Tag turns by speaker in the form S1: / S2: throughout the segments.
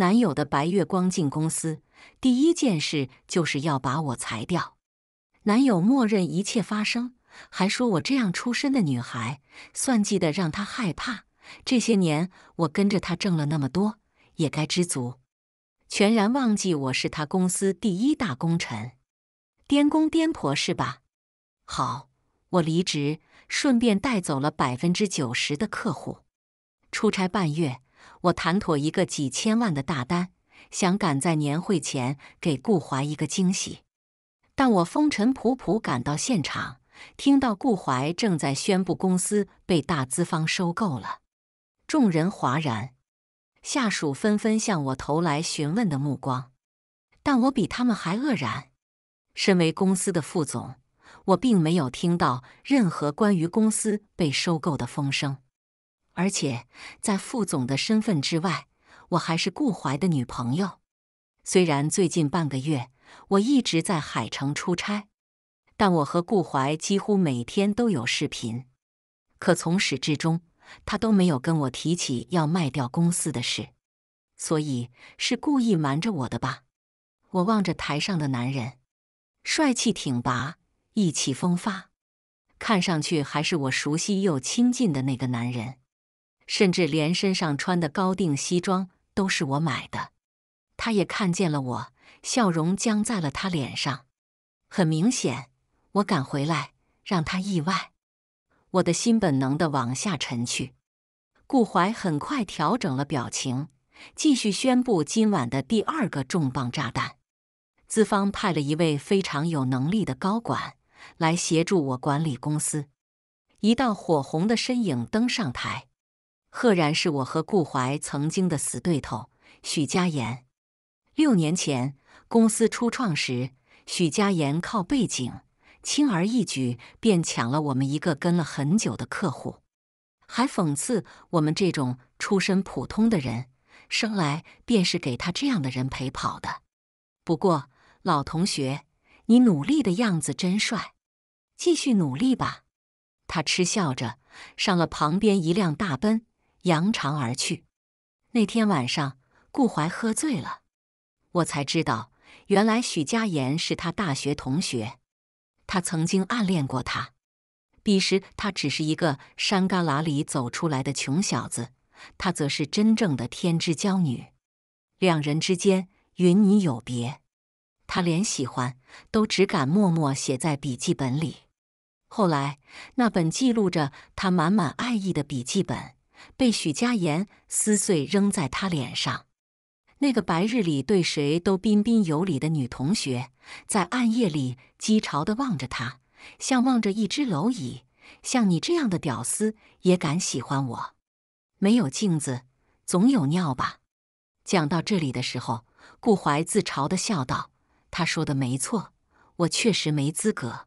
S1: 男友的白月光进公司，第一件事就是要把我裁掉。男友默认一切发生，还说我这样出身的女孩，算计的让他害怕。这些年我跟着他挣了那么多，也该知足，全然忘记我是他公司第一大功臣，颠公颠婆是吧？好，我离职，顺便带走了百分之九十的客户，出差半月。我谈妥一个几千万的大单，想赶在年会前给顾怀一个惊喜。但我风尘仆仆赶到现场，听到顾怀正在宣布公司被大资方收购了，众人哗然，下属纷纷向我投来询问的目光。但我比他们还愕然，身为公司的副总，我并没有听到任何关于公司被收购的风声。而且，在副总的身份之外，我还是顾怀的女朋友。虽然最近半个月我一直在海城出差，但我和顾怀几乎每天都有视频。可从始至终，他都没有跟我提起要卖掉公司的事，所以是故意瞒着我的吧？我望着台上的男人，帅气挺拔，意气风发，看上去还是我熟悉又亲近的那个男人。甚至连身上穿的高定西装都是我买的，他也看见了我，笑容僵在了他脸上。很明显，我赶回来让他意外，我的心本能的往下沉去。顾怀很快调整了表情，继续宣布今晚的第二个重磅炸弹：资方派了一位非常有能力的高管来协助我管理公司。一道火红的身影登上台。赫然是我和顾怀曾经的死对头许佳言。六年前公司初创时，许佳言靠背景轻而易举便抢了我们一个跟了很久的客户，还讽刺我们这种出身普通的人，生来便是给他这样的人陪跑的。不过老同学，你努力的样子真帅，继续努力吧。他嗤笑着上了旁边一辆大奔。扬长而去。那天晚上，顾怀喝醉了，我才知道，原来许佳言是他大学同学，他曾经暗恋过他。彼时，他只是一个山旮旯里走出来的穷小子，她则是真正的天之娇女，两人之间云泥有别。他连喜欢都只敢默默写在笔记本里。后来，那本记录着他满满爱意的笔记本。被许佳言撕碎扔在他脸上，那个白日里对谁都彬彬有礼的女同学，在暗夜里讥嘲地望着他，像望着一只蝼蚁。像你这样的屌丝也敢喜欢我？没有镜子，总有尿吧？讲到这里的时候，顾怀自嘲地笑道：“他说的没错，我确实没资格。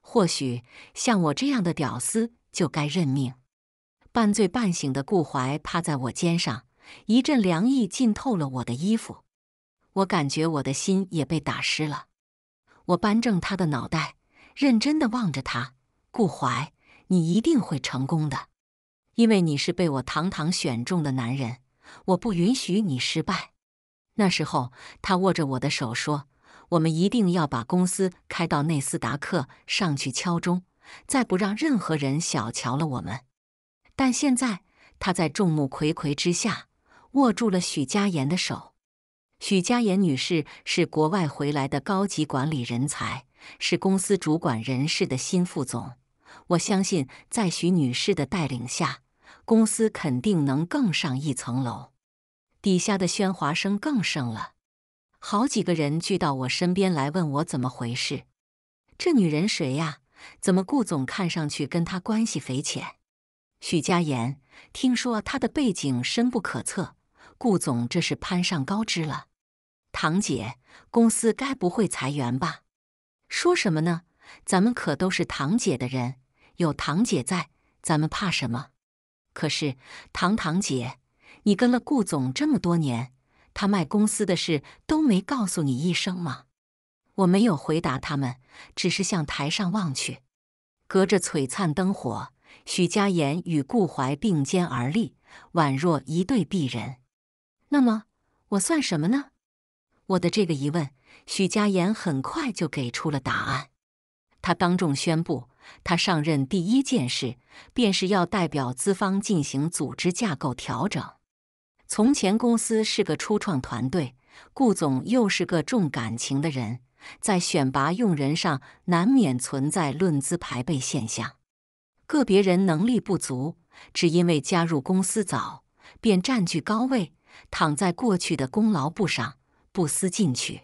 S1: 或许像我这样的屌丝，就该认命。”半醉半醒的顾怀趴在我肩上，一阵凉意浸透了我的衣服，我感觉我的心也被打湿了。我扳正他的脑袋，认真的望着他：“顾怀，你一定会成功的，因为你是被我堂堂选中的男人，我不允许你失败。”那时候，他握着我的手说：“我们一定要把公司开到内斯达克上去敲钟，再不让任何人小瞧了我们。”但现在他在众目睽睽之下握住了许佳言的手。许佳言女士是国外回来的高级管理人才，是公司主管人事的新副总。我相信，在许女士的带领下，公司肯定能更上一层楼。底下的喧哗声更盛了，好几个人聚到我身边来问我怎么回事。这女人谁呀？怎么顾总看上去跟她关系匪浅？许佳言，听说他的背景深不可测，顾总这是攀上高枝了。堂姐，公司该不会裁员吧？说什么呢？咱们可都是堂姐的人，有堂姐在，咱们怕什么？可是，堂堂姐，你跟了顾总这么多年，他卖公司的事都没告诉你一声吗？我没有回答他们，只是向台上望去，隔着璀璨灯火。许家言与顾怀并肩而立，宛若一对璧人。那么，我算什么呢？我的这个疑问，许家言很快就给出了答案。他当众宣布，他上任第一件事便是要代表资方进行组织架构调整。从前公司是个初创团队，顾总又是个重感情的人，在选拔用人上难免存在论资排辈现象。个别人能力不足，只因为加入公司早，便占据高位，躺在过去的功劳簿上，不思进取。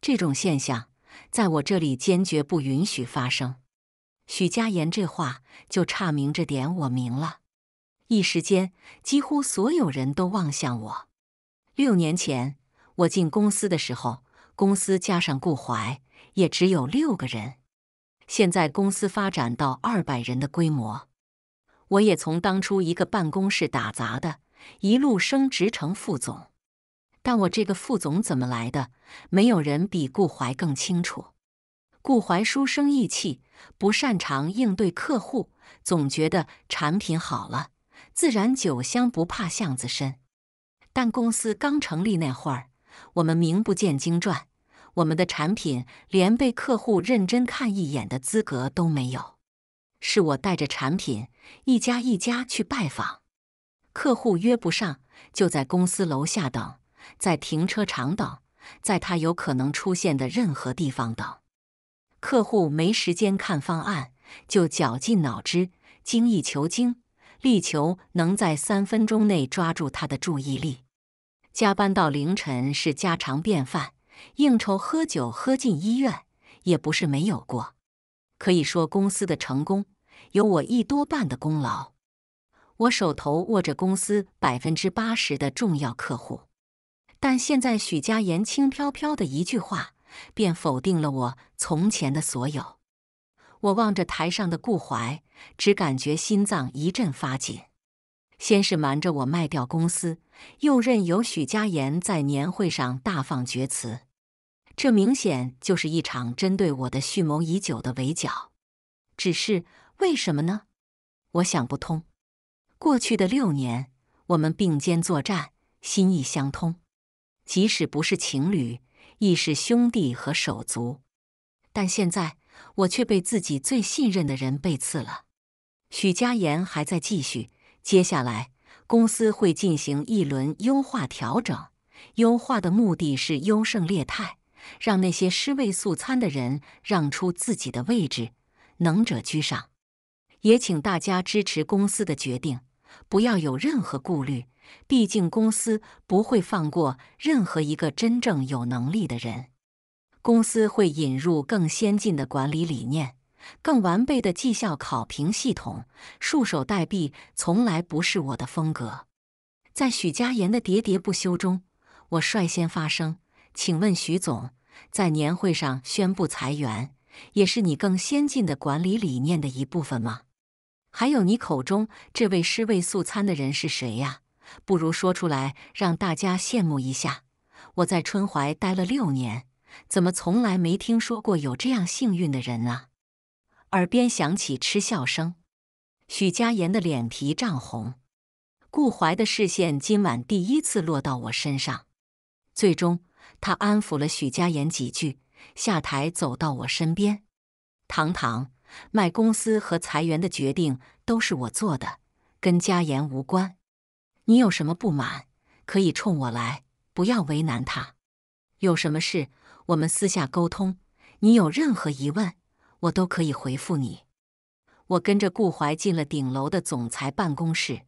S1: 这种现象在我这里坚决不允许发生。许佳言这话就差明着点我明了。一时间，几乎所有人都望向我。六年前我进公司的时候，公司加上顾怀也只有六个人。现在公司发展到二百人的规模，我也从当初一个办公室打杂的，一路升职成副总。但我这个副总怎么来的，没有人比顾怀更清楚。顾怀书生意气，不擅长应对客户，总觉得产品好了，自然酒香不怕巷子深。但公司刚成立那会儿，我们名不见经传。我们的产品连被客户认真看一眼的资格都没有。是我带着产品一家一家去拜访，客户约不上就在公司楼下等，在停车场等，在他有可能出现的任何地方等。客户没时间看方案，就绞尽脑汁、精益求精，力求能在三分钟内抓住他的注意力。加班到凌晨是家常便饭。应酬喝酒喝进医院也不是没有过，可以说公司的成功有我一多半的功劳。我手头握着公司百分之八十的重要客户，但现在许家言轻飘飘的一句话便否定了我从前的所有。我望着台上的顾怀，只感觉心脏一阵发紧。先是瞒着我卖掉公司，又任由许家言在年会上大放厥词。这明显就是一场针对我的蓄谋已久的围剿，只是为什么呢？我想不通。过去的六年，我们并肩作战，心意相通，即使不是情侣，亦是兄弟和手足。但现在，我却被自己最信任的人背刺了。许佳言还在继续，接下来公司会进行一轮优化调整，优化的目的是优胜劣汰。让那些尸位素餐的人让出自己的位置，能者居上。也请大家支持公司的决定，不要有任何顾虑。毕竟公司不会放过任何一个真正有能力的人。公司会引入更先进的管理理念，更完备的绩效考评系统。束手待毙从来不是我的风格。在许家言的喋喋不休中，我率先发声：“请问许总。”在年会上宣布裁员，也是你更先进的管理理念的一部分吗？还有，你口中这位尸位素餐的人是谁呀？不如说出来让大家羡慕一下。我在春怀待了六年，怎么从来没听说过有这样幸运的人啊？耳边响起嗤笑声，许佳言的脸皮涨红，顾怀的视线今晚第一次落到我身上，最终。他安抚了许佳言几句，下台走到我身边。唐唐，卖公司和裁员的决定都是我做的，跟佳言无关。你有什么不满，可以冲我来，不要为难他。有什么事，我们私下沟通。你有任何疑问，我都可以回复你。我跟着顾怀进了顶楼的总裁办公室。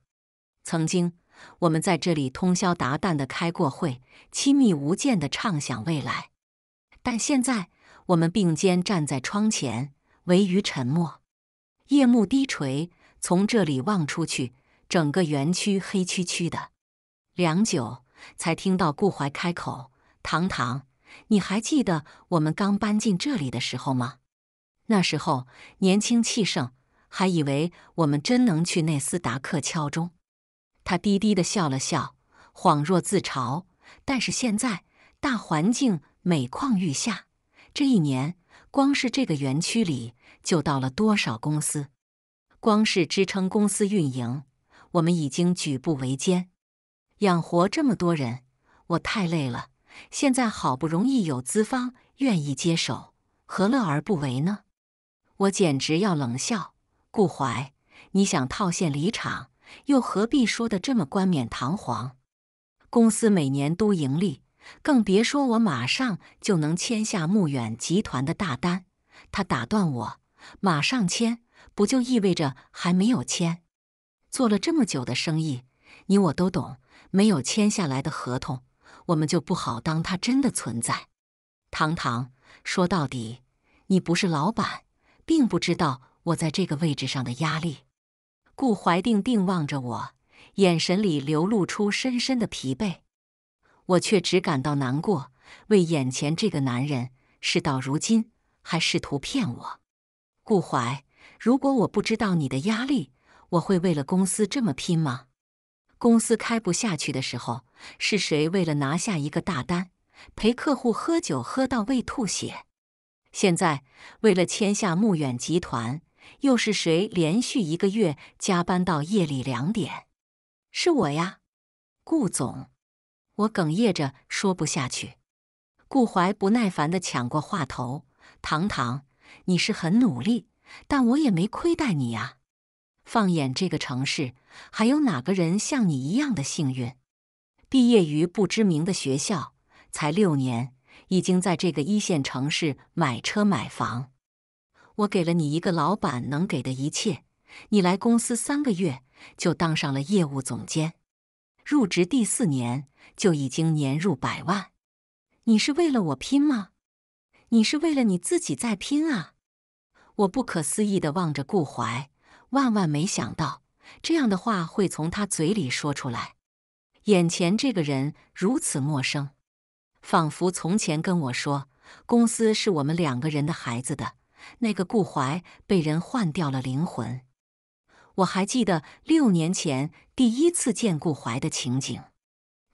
S1: 曾经。我们在这里通宵达旦的开过会，亲密无间的畅想未来。但现在我们并肩站在窗前，唯余沉默。夜幕低垂，从这里望出去，整个园区黑黢黢的。良久，才听到顾怀开口：“唐唐，你还记得我们刚搬进这里的时候吗？那时候年轻气盛，还以为我们真能去纳斯达克敲钟。”他低低的笑了笑，恍若自嘲。但是现在大环境每况愈下，这一年光是这个园区里就到了多少公司？光是支撑公司运营，我们已经举步维艰，养活这么多人，我太累了。现在好不容易有资方愿意接手，何乐而不为呢？我简直要冷笑。顾怀，你想套现离场？又何必说得这么冠冕堂皇？公司每年都盈利，更别说我马上就能签下穆远集团的大单。他打断我：“马上签，不就意味着还没有签？做了这么久的生意，你我都懂，没有签下来的合同，我们就不好当它真的存在。”唐唐，说到底，你不是老板，并不知道我在这个位置上的压力。顾怀定定望着我，眼神里流露出深深的疲惫。我却只感到难过，为眼前这个男人，事到如今还试图骗我。顾怀，如果我不知道你的压力，我会为了公司这么拼吗？公司开不下去的时候，是谁为了拿下一个大单，陪客户喝酒喝到胃吐血？现在为了签下穆远集团。又是谁连续一个月加班到夜里两点？是我呀，顾总。我哽咽着说不下去。顾怀不耐烦地抢过话头：“唐唐，你是很努力，但我也没亏待你呀。放眼这个城市，还有哪个人像你一样的幸运？毕业于不知名的学校，才六年，已经在这个一线城市买车买房。”我给了你一个老板能给的一切，你来公司三个月就当上了业务总监，入职第四年就已经年入百万。你是为了我拼吗？你是为了你自己在拼啊！我不可思议的望着顾怀，万万没想到这样的话会从他嘴里说出来。眼前这个人如此陌生，仿佛从前跟我说，公司是我们两个人的孩子的。那个顾怀被人换掉了灵魂，我还记得六年前第一次见顾怀的情景。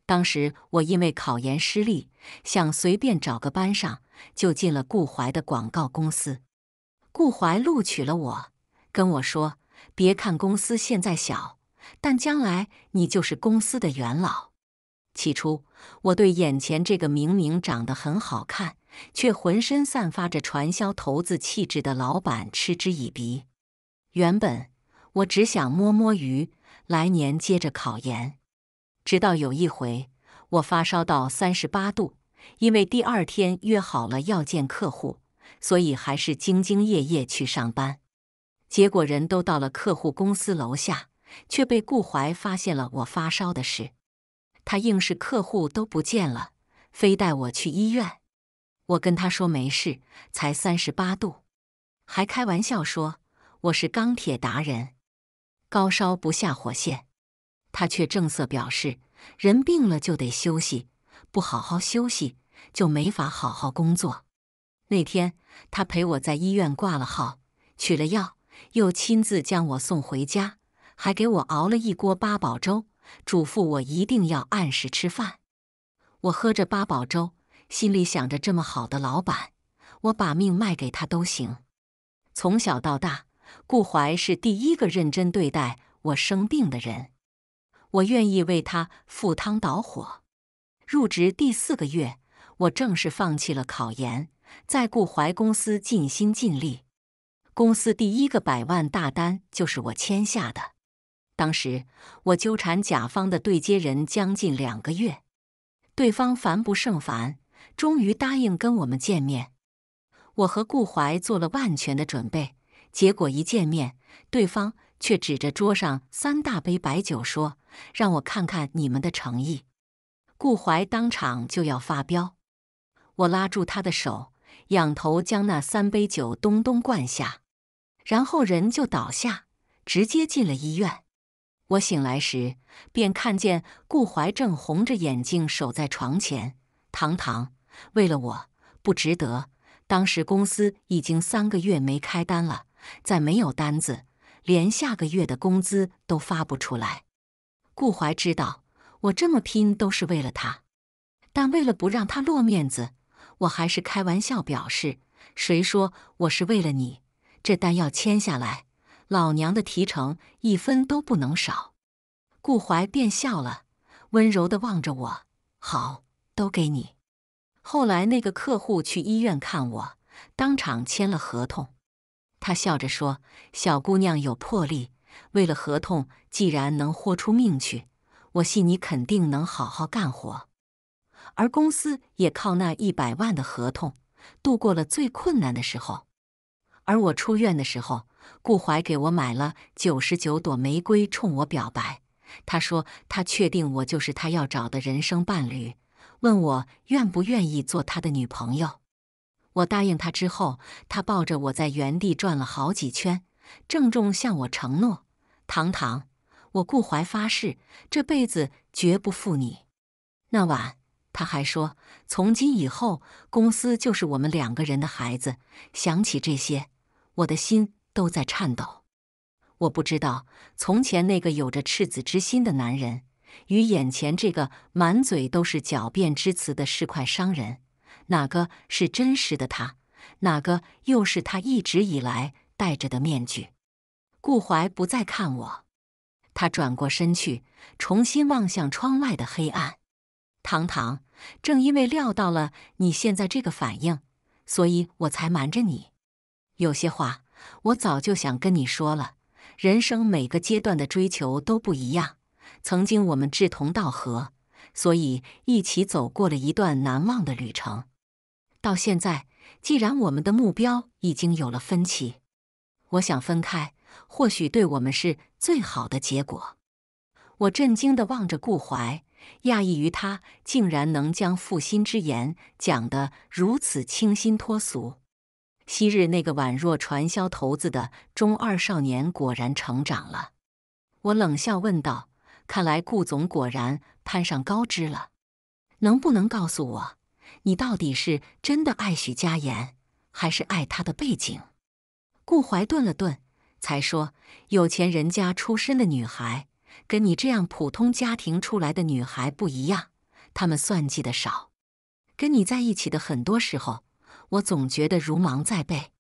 S1: 当时我因为考研失利，想随便找个班上，就进了顾怀的广告公司。顾怀录取了我，跟我说：“别看公司现在小，但将来你就是公司的元老。”起初，我对眼前这个明明长得很好看。却浑身散发着传销头子气质的老板嗤之以鼻。原本我只想摸摸鱼，来年接着考研。直到有一回，我发烧到三十八度，因为第二天约好了要见客户，所以还是兢兢业业去上班。结果人都到了客户公司楼下，却被顾怀发现了我发烧的事。他硬是客户都不见了，非带我去医院。我跟他说没事，才三十八度，还开玩笑说我是钢铁达人，高烧不下火线。他却正色表示，人病了就得休息，不好好休息就没法好好工作。那天他陪我在医院挂了号，取了药，又亲自将我送回家，还给我熬了一锅八宝粥，嘱咐我一定要按时吃饭。我喝着八宝粥。心里想着这么好的老板，我把命卖给他都行。从小到大，顾怀是第一个认真对待我生病的人，我愿意为他赴汤蹈火。入职第四个月，我正式放弃了考研，在顾怀公司尽心尽力。公司第一个百万大单就是我签下的，当时我纠缠甲方的对接人将近两个月，对方烦不胜烦。终于答应跟我们见面，我和顾怀做了万全的准备，结果一见面，对方却指着桌上三大杯白酒说：“让我看看你们的诚意。”顾怀当场就要发飙，我拉住他的手，仰头将那三杯酒咚咚灌下，然后人就倒下，直接进了医院。我醒来时，便看见顾怀正红着眼睛守在床前，堂堂。为了我不值得。当时公司已经三个月没开单了，再没有单子，连下个月的工资都发不出来。顾怀知道我这么拼都是为了他，但为了不让他落面子，我还是开玩笑表示：“谁说我是为了你？这单要签下来，老娘的提成一分都不能少。”顾怀便笑了，温柔地望着我：“好，都给你。”后来那个客户去医院看我，当场签了合同。他笑着说：“小姑娘有魄力，为了合同，既然能豁出命去，我信你肯定能好好干活。”而公司也靠那一百万的合同度过了最困难的时候。而我出院的时候，顾怀给我买了九十九朵玫瑰，冲我表白。他说：“他确定我就是他要找的人生伴侣。”问我愿不愿意做他的女朋友，我答应他之后，他抱着我在原地转了好几圈，郑重向我承诺：“糖糖，我顾怀发誓，这辈子绝不负你。”那晚他还说，从今以后公司就是我们两个人的孩子。想起这些，我的心都在颤抖。我不知道从前那个有着赤子之心的男人。与眼前这个满嘴都是狡辩之词的市侩商人，哪个是真实的他？哪个又是他一直以来戴着的面具？顾怀不再看我，他转过身去，重新望向窗外的黑暗。唐唐，正因为料到了你现在这个反应，所以我才瞒着你。有些话我早就想跟你说了，人生每个阶段的追求都不一样。曾经我们志同道合，所以一起走过了一段难忘的旅程。到现在，既然我们的目标已经有了分歧，我想分开，或许对我们是最好的结果。我震惊地望着顾怀，讶异于他竟然能将负心之言讲得如此清新脱俗。昔日那个宛若传销头子的中二少年果然成长了。我冷笑问道。看来顾总果然攀上高枝了，能不能告诉我，你到底是真的爱许佳言，还是爱他的背景？顾怀顿了顿，才说：“有钱人家出身的女孩，跟你这样普通家庭出来的女孩不一样，他们算计的少。跟你在一起的很多时候，我总觉得如芒在背。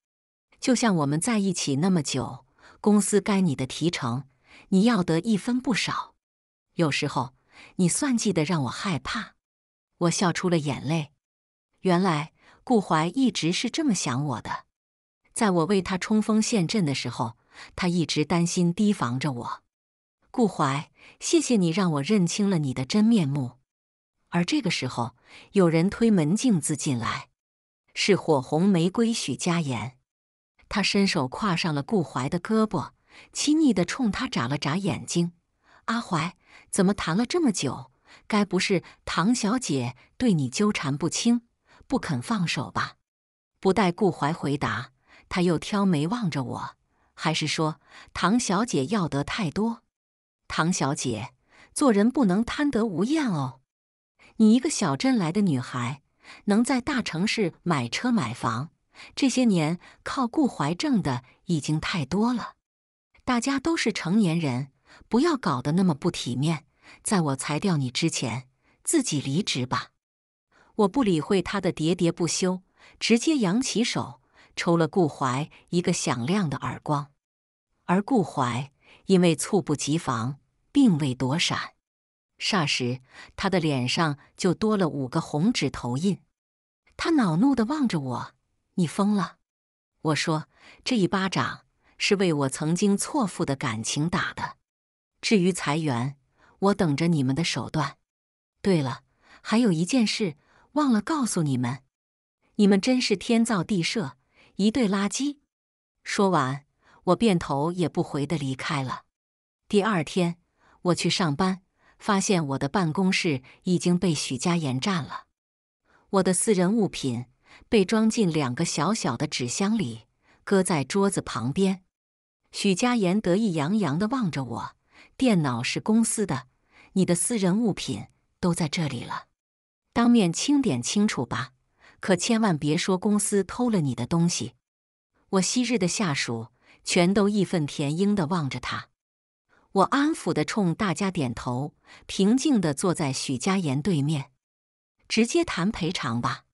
S1: 就像我们在一起那么久，公司该你的提成，你要得一分不少。”有时候，你算计的让我害怕，我笑出了眼泪。原来顾怀一直是这么想我的，在我为他冲锋陷阵的时候，他一直担心、提防着我。顾怀，谢谢你让我认清了你的真面目。而这个时候，有人推门径自进来，是火红玫瑰许佳言。他伸手跨上了顾怀的胳膊，亲昵的冲他眨了眨眼睛，阿怀。怎么谈了这么久？该不是唐小姐对你纠缠不清，不肯放手吧？不待顾怀回答，他又挑眉望着我，还是说唐小姐要得太多？唐小姐，做人不能贪得无厌哦。你一个小镇来的女孩，能在大城市买车买房，这些年靠顾怀挣的已经太多了。大家都是成年人。不要搞得那么不体面，在我裁掉你之前，自己离职吧。我不理会他的喋喋不休，直接扬起手，抽了顾怀一个响亮的耳光。而顾怀因为猝不及防，并未躲闪，霎时他的脸上就多了五个红指头印。他恼怒地望着我：“你疯了？”我说：“这一巴掌是为我曾经错付的感情打的。”至于裁员，我等着你们的手段。对了，还有一件事忘了告诉你们，你们真是天造地设一对垃圾。说完，我便头也不回的离开了。第二天，我去上班，发现我的办公室已经被许佳言占了。我的私人物品被装进两个小小的纸箱里，搁在桌子旁边。许佳言得意洋洋的望着我。电脑是公司的，你的私人物品都在这里了，当面清点清楚吧。可千万别说公司偷了你的东西。我昔日的下属全都义愤填膺地望着他，我安抚地冲大家点头，平静地坐在许佳言对面，直接谈赔偿吧。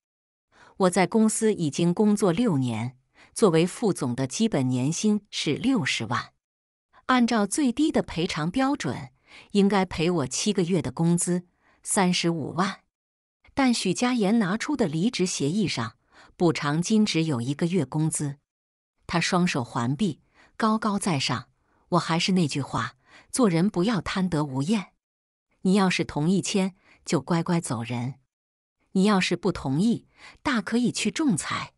S1: 我在公司已经工作六年，作为副总的基本年薪是六十万。按照最低的赔偿标准，应该赔我七个月的工资，三十五万。但许家言拿出的离职协议上，补偿金只有一个月工资。他双手环臂，高高在上。我还是那句话，做人不要贪得无厌。你要是同意签，就乖乖走人；你要是不同意，大可以去仲裁。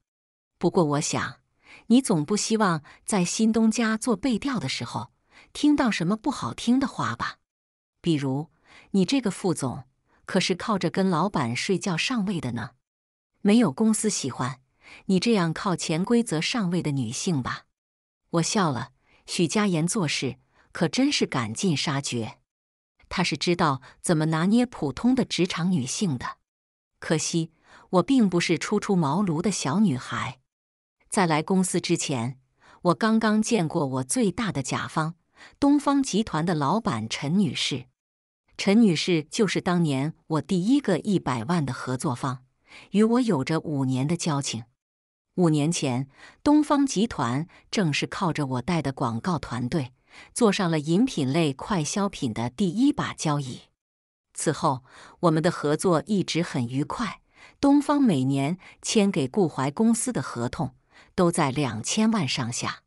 S1: 不过我想，你总不希望在新东家做背调的时候。听到什么不好听的话吧，比如你这个副总，可是靠着跟老板睡觉上位的呢？没有公司喜欢你这样靠潜规则上位的女性吧？我笑了，许佳言做事可真是赶尽杀绝，她是知道怎么拿捏普通的职场女性的。可惜我并不是初出茅庐的小女孩，在来公司之前，我刚刚见过我最大的甲方。东方集团的老板陈女士，陈女士就是当年我第一个一百万的合作方，与我有着五年的交情。五年前，东方集团正是靠着我带的广告团队，坐上了饮品类快消品的第一把交椅。此后，我们的合作一直很愉快。东方每年签给顾怀公司的合同，都在两千万上下。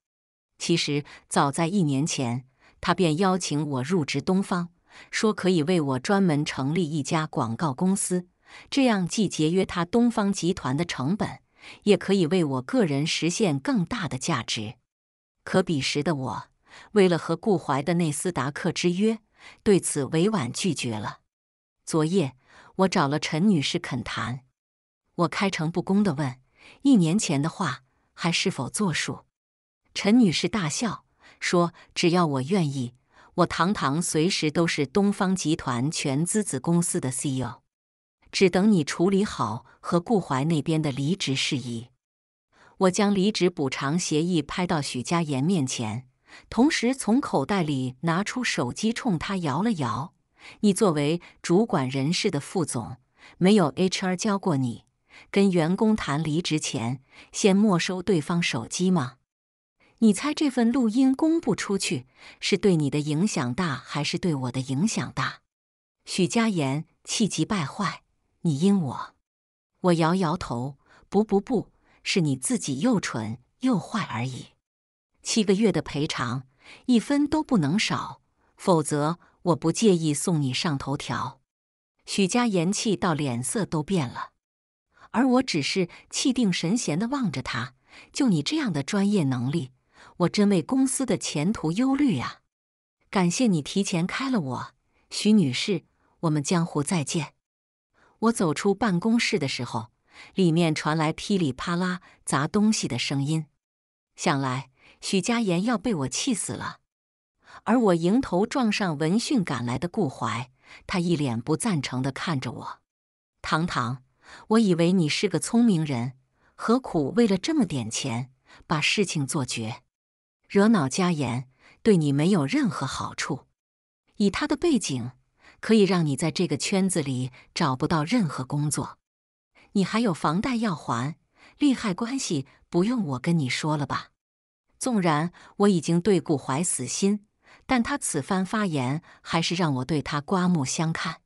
S1: 其实早在一年前，他便邀请我入职东方，说可以为我专门成立一家广告公司，这样既节约他东方集团的成本，也可以为我个人实现更大的价值。可彼时的我，为了和顾怀的内斯达克之约，对此委婉拒绝了。昨夜，我找了陈女士恳谈，我开诚布公的问：一年前的话，还是否作数？陈女士大笑说：“只要我愿意，我堂堂随时都是东方集团全资子公司的 CEO。只等你处理好和顾怀那边的离职事宜，我将离职补偿协议拍到许佳言面前，同时从口袋里拿出手机冲他摇了摇。你作为主管人事的副总，没有 HR 教过你跟员工谈离职前先没收对方手机吗？”你猜这份录音公布出去是对你的影响大，还是对我的影响大？许佳言气急败坏：“你阴我！”我摇摇头：“不不不，是你自己又蠢又坏而已。”七个月的赔偿，一分都不能少，否则我不介意送你上头条。许佳言气到脸色都变了，而我只是气定神闲的望着他。就你这样的专业能力！我真为公司的前途忧虑呀！感谢你提前开了我，徐女士，我们江湖再见。我走出办公室的时候，里面传来噼里啪啦砸东西的声音，想来许佳言要被我气死了。而我迎头撞上闻讯赶来的顾怀，他一脸不赞成地看着我。唐唐，我以为你是个聪明人，何苦为了这么点钱把事情做绝？惹恼加言，对你没有任何好处。以他的背景，可以让你在这个圈子里找不到任何工作。你还有房贷要还，利害关系不用我跟你说了吧？纵然我已经对顾怀死心，但他此番发言还是让我对他刮目相看。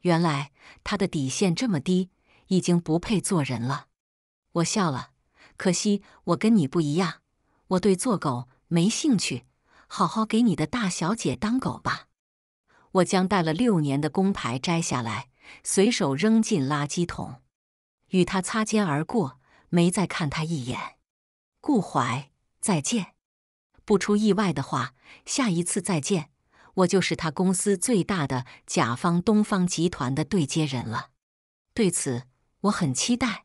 S1: 原来他的底线这么低，已经不配做人了。我笑了，可惜我跟你不一样，我对做狗。没兴趣，好好给你的大小姐当狗吧。我将戴了六年的工牌摘下来，随手扔进垃圾桶，与他擦肩而过，没再看他一眼。顾怀，再见。不出意外的话，下一次再见，我就是他公司最大的甲方东方集团的对接人了。对此，我很期待。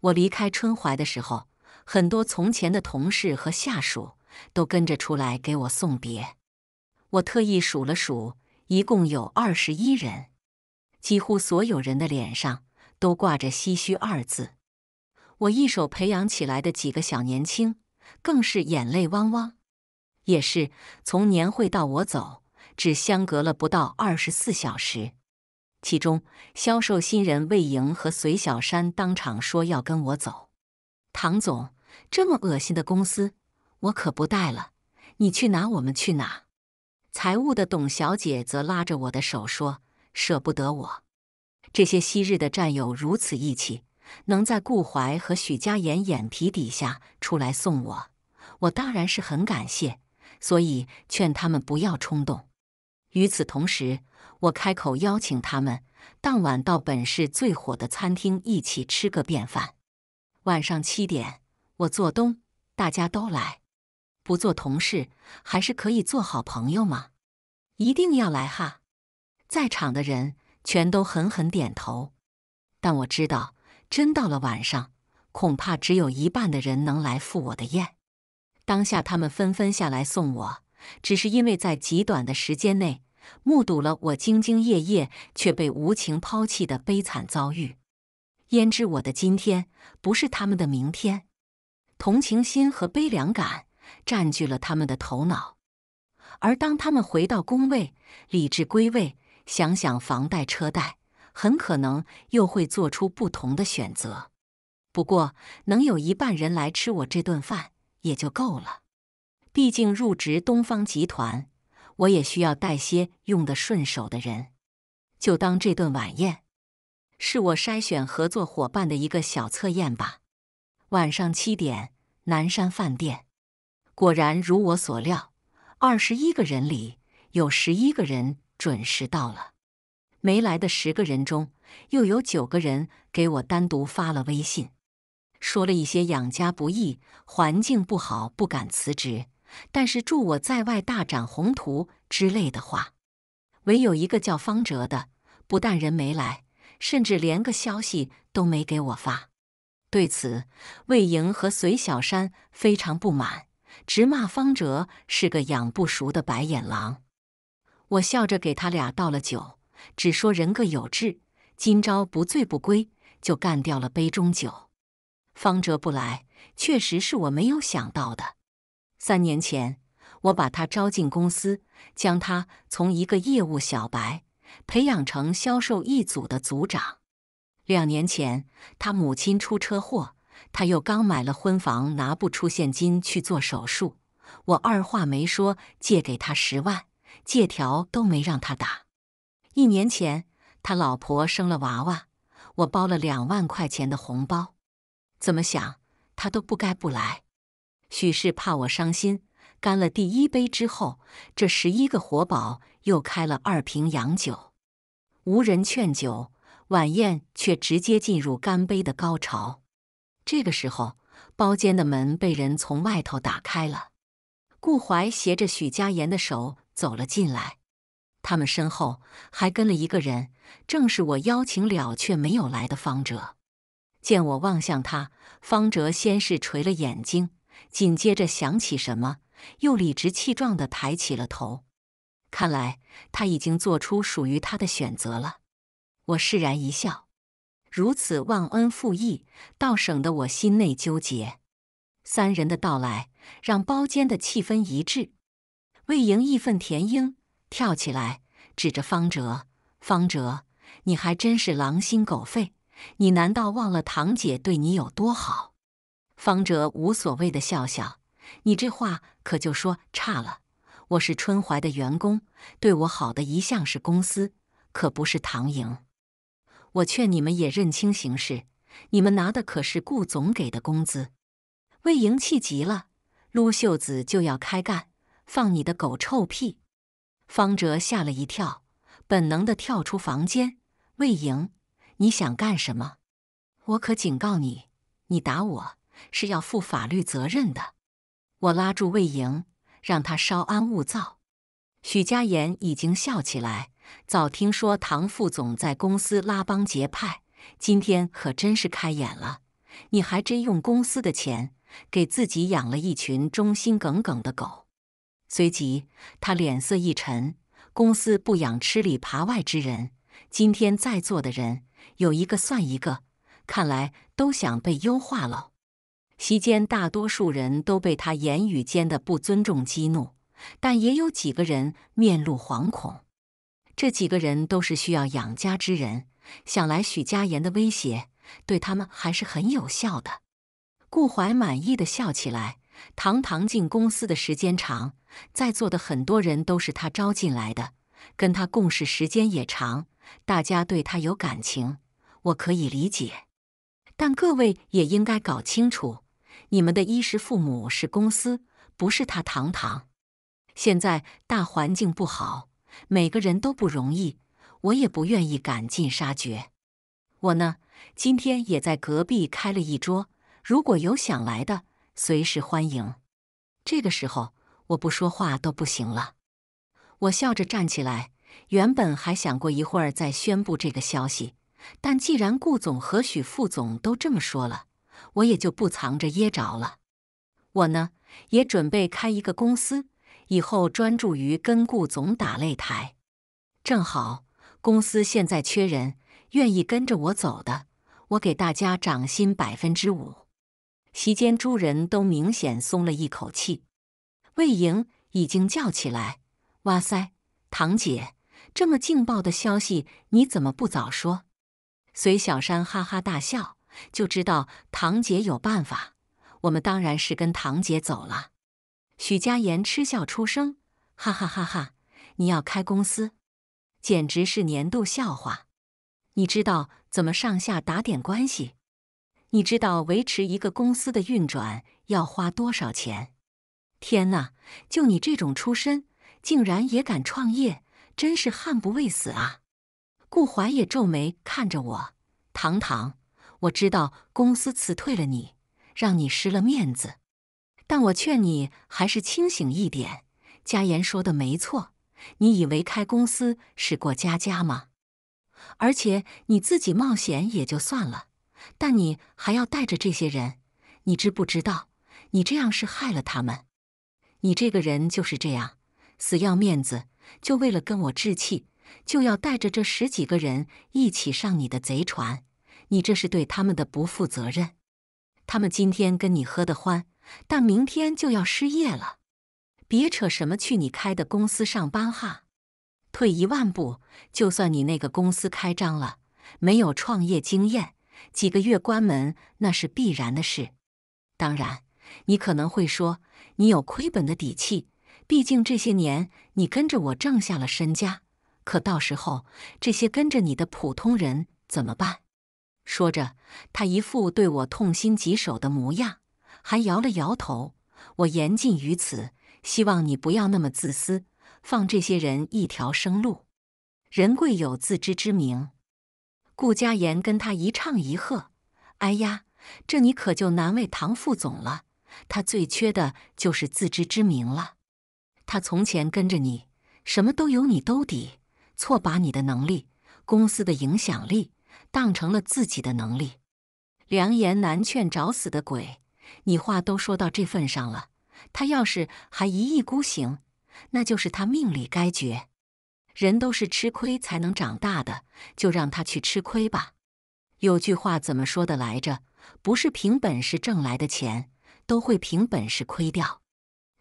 S1: 我离开春怀的时候，很多从前的同事和下属。都跟着出来给我送别，我特意数了数，一共有二十一人，几乎所有人的脸上都挂着唏嘘二字。我一手培养起来的几个小年轻更是眼泪汪汪。也是从年会到我走，只相隔了不到二十四小时。其中，销售新人魏莹和隋小山当场说要跟我走。唐总，这么恶心的公司！我可不带了，你去哪我们去哪。财务的董小姐则拉着我的手说：“舍不得我，这些昔日的战友如此义气，能在顾怀和许佳言眼皮底下出来送我，我当然是很感谢，所以劝他们不要冲动。”与此同时，我开口邀请他们当晚到本市最火的餐厅一起吃个便饭，晚上七点我做东，大家都来。不做同事，还是可以做好朋友吗？一定要来哈！在场的人全都狠狠点头，但我知道，真到了晚上，恐怕只有一半的人能来赴我的宴。当下，他们纷纷下来送我，只是因为在极短的时间内目睹了我兢兢业业却被无情抛弃的悲惨遭遇。焉知我的今天不是他们的明天？同情心和悲凉感。占据了他们的头脑，而当他们回到工位，理智归位，想想房贷、车贷，很可能又会做出不同的选择。不过，能有一半人来吃我这顿饭也就够了。毕竟入职东方集团，我也需要带些用得顺手的人。就当这顿晚宴是我筛选合作伙伴的一个小测验吧。晚上七点，南山饭店。果然如我所料，二十一个人里有十一个人准时到了，没来的十个人中又有九个人给我单独发了微信，说了一些养家不易、环境不好、不敢辞职，但是祝我在外大展宏图之类的话。唯有一个叫方哲的，不但人没来，甚至连个消息都没给我发。对此，魏莹和隋小山非常不满。直骂方哲是个养不熟的白眼狼。我笑着给他俩倒了酒，只说人各有志，今朝不醉不归，就干掉了杯中酒。方哲不来，确实是我没有想到的。三年前，我把他招进公司，将他从一个业务小白培养成销售一组的组长。两年前，他母亲出车祸。他又刚买了婚房，拿不出现金去做手术。我二话没说借给他十万，借条都没让他打。一年前他老婆生了娃娃，我包了两万块钱的红包。怎么想他都不该不来。许是怕我伤心，干了第一杯之后，这十一个活宝又开了二瓶洋酒。无人劝酒，晚宴却直接进入干杯的高潮。这个时候，包间的门被人从外头打开了。顾怀携着许佳言的手走了进来，他们身后还跟了一个人，正是我邀请了却没有来的方哲。见我望向他，方哲先是垂了眼睛，紧接着想起什么，又理直气壮地抬起了头。看来他已经做出属于他的选择了。我释然一笑。如此忘恩负义，倒省得我心内纠结。三人的到来让包间的气氛一致。魏莹义愤填膺，跳起来指着方哲：“方哲，你还真是狼心狗肺！你难道忘了堂姐对你有多好？”方哲无所谓的笑笑：“你这话可就说差了。我是春怀的员工，对我好的一向是公司，可不是唐莹。”我劝你们也认清形势，你们拿的可是顾总给的工资。魏莹气急了，撸袖子就要开干，放你的狗臭屁！方哲吓了一跳，本能的跳出房间。魏莹，你想干什么？我可警告你，你打我是要负法律责任的。我拉住魏莹，让他稍安勿躁。许佳言已经笑起来。早听说唐副总在公司拉帮结派，今天可真是开眼了！你还真用公司的钱给自己养了一群忠心耿耿的狗。随即，他脸色一沉：“公司不养吃里扒外之人。今天在座的人有一个算一个，看来都想被优化了。”席间，大多数人都被他言语间的不尊重激怒，但也有几个人面露惶恐。这几个人都是需要养家之人，想来许佳言的威胁对他们还是很有效的。顾怀满意的笑起来。堂堂进公司的时间长，在座的很多人都是他招进来的，跟他共事时间也长，大家对他有感情，我可以理解。但各位也应该搞清楚，你们的衣食父母是公司，不是他堂堂。现在大环境不好。每个人都不容易，我也不愿意赶尽杀绝。我呢，今天也在隔壁开了一桌，如果有想来的，随时欢迎。这个时候，我不说话都不行了。我笑着站起来，原本还想过一会儿再宣布这个消息，但既然顾总和许副总都这么说了，我也就不藏着掖着了。我呢，也准备开一个公司。以后专注于跟顾总打擂台，正好公司现在缺人，愿意跟着我走的，我给大家涨薪百分之五。席间诸人都明显松了一口气。魏莹已经叫起来：“哇塞，堂姐这么劲爆的消息，你怎么不早说？”随小山哈哈大笑：“就知道堂姐有办法，我们当然是跟堂姐走了。”许佳言嗤笑出声：“哈哈哈哈，你要开公司，简直是年度笑话！你知道怎么上下打点关系？你知道维持一个公司的运转要花多少钱？天哪，就你这种出身，竟然也敢创业，真是悍不畏死啊！”顾怀也皱眉看着我：“唐唐，我知道公司辞退了你，让你失了面子。”但我劝你还是清醒一点。佳言说的没错，你以为开公司是过家家吗？而且你自己冒险也就算了，但你还要带着这些人，你知不知道？你这样是害了他们。你这个人就是这样，死要面子，就为了跟我置气，就要带着这十几个人一起上你的贼船。你这是对他们的不负责任。他们今天跟你喝得欢。但明天就要失业了，别扯什么去你开的公司上班哈。退一万步，就算你那个公司开张了，没有创业经验，几个月关门那是必然的事。当然，你可能会说你有亏本的底气，毕竟这些年你跟着我挣下了身家。可到时候这些跟着你的普通人怎么办？说着，他一副对我痛心疾首的模样。还摇了摇头。我言尽于此，希望你不要那么自私，放这些人一条生路。人贵有自知之明，顾佳言跟他一唱一和。哎呀，这你可就难为唐副总了。他最缺的就是自知之明了。他从前跟着你，什么都有你兜底，错把你的能力、公司的影响力当成了自己的能力。良言难劝找死的鬼。你话都说到这份上了，他要是还一意孤行，那就是他命里该绝。人都是吃亏才能长大的，就让他去吃亏吧。有句话怎么说的来着？不是凭本事挣来的钱，都会凭本事亏掉。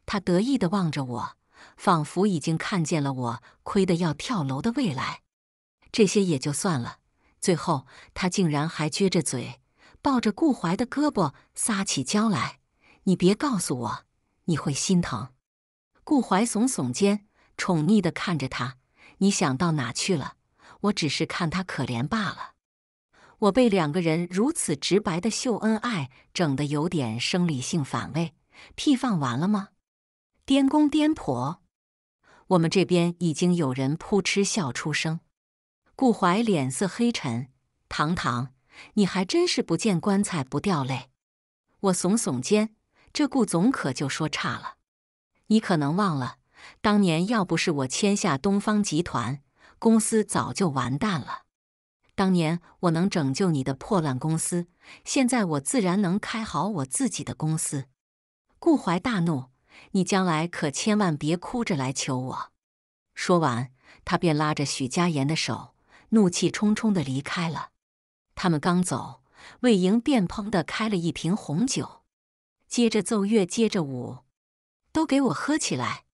S1: 他得意地望着我，仿佛已经看见了我亏得要跳楼的未来。这些也就算了，最后他竟然还撅着嘴。抱着顾怀的胳膊撒起娇来，你别告诉我你会心疼。顾怀耸耸肩，宠溺的看着他，你想到哪去了？我只是看他可怜罢了。我被两个人如此直白的秀恩爱整得有点生理性反胃，屁放完了吗？颠公颠婆，我们这边已经有人扑哧笑出声。顾怀脸色黑沉，堂堂。你还真是不见棺材不掉泪，我耸耸肩，这顾总可就说差了。你可能忘了，当年要不是我签下东方集团公司，早就完蛋了。当年我能拯救你的破烂公司，现在我自然能开好我自己的公司。顾怀大怒，你将来可千万别哭着来求我！说完，他便拉着许佳言的手，怒气冲冲地离开了。他们刚走，魏莹便砰地开了一瓶红酒，接着奏乐，接着舞，都给我喝起来！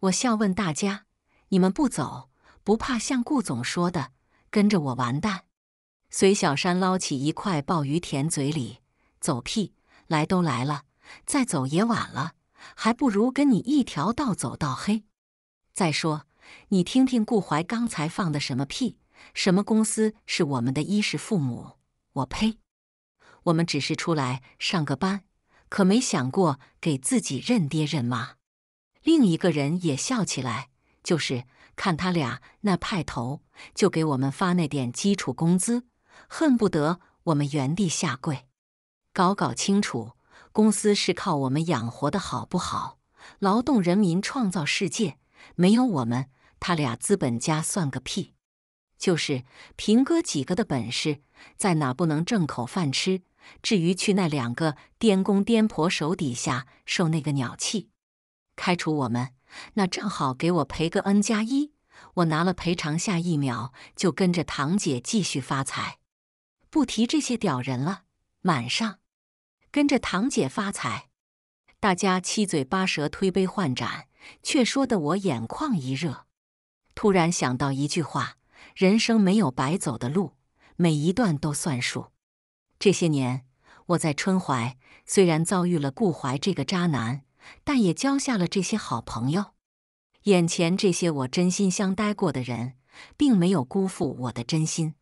S1: 我笑问大家：“你们不走，不怕像顾总说的，跟着我完蛋？”随小山捞起一块鲍鱼，舔嘴里，走屁！来都来了，再走也晚了，还不如跟你一条道走到黑。再说，你听听顾怀刚才放的什么屁！什么公司是我们的衣食父母？我呸！我们只是出来上个班，可没想过给自己认爹认妈。另一个人也笑起来，就是看他俩那派头，就给我们发那点基础工资，恨不得我们原地下跪。搞搞清楚，公司是靠我们养活的，好不好？劳动人民创造世界，没有我们，他俩资本家算个屁！就是平哥几个的本事，在哪不能挣口饭吃？至于去那两个颠公颠婆手底下受那个鸟气，开除我们，那正好给我赔个 N 加一。我拿了赔偿，下一秒就跟着堂姐继续发财。不提这些屌人了，晚上跟着堂姐发财。大家七嘴八舌，推杯换盏，却说得我眼眶一热，突然想到一句话。人生没有白走的路，每一段都算数。这些年，我在春怀虽然遭遇了顾怀这个渣男，但也交下了这些好朋友。眼前这些我真心相待过的人，并没有辜负我的真心。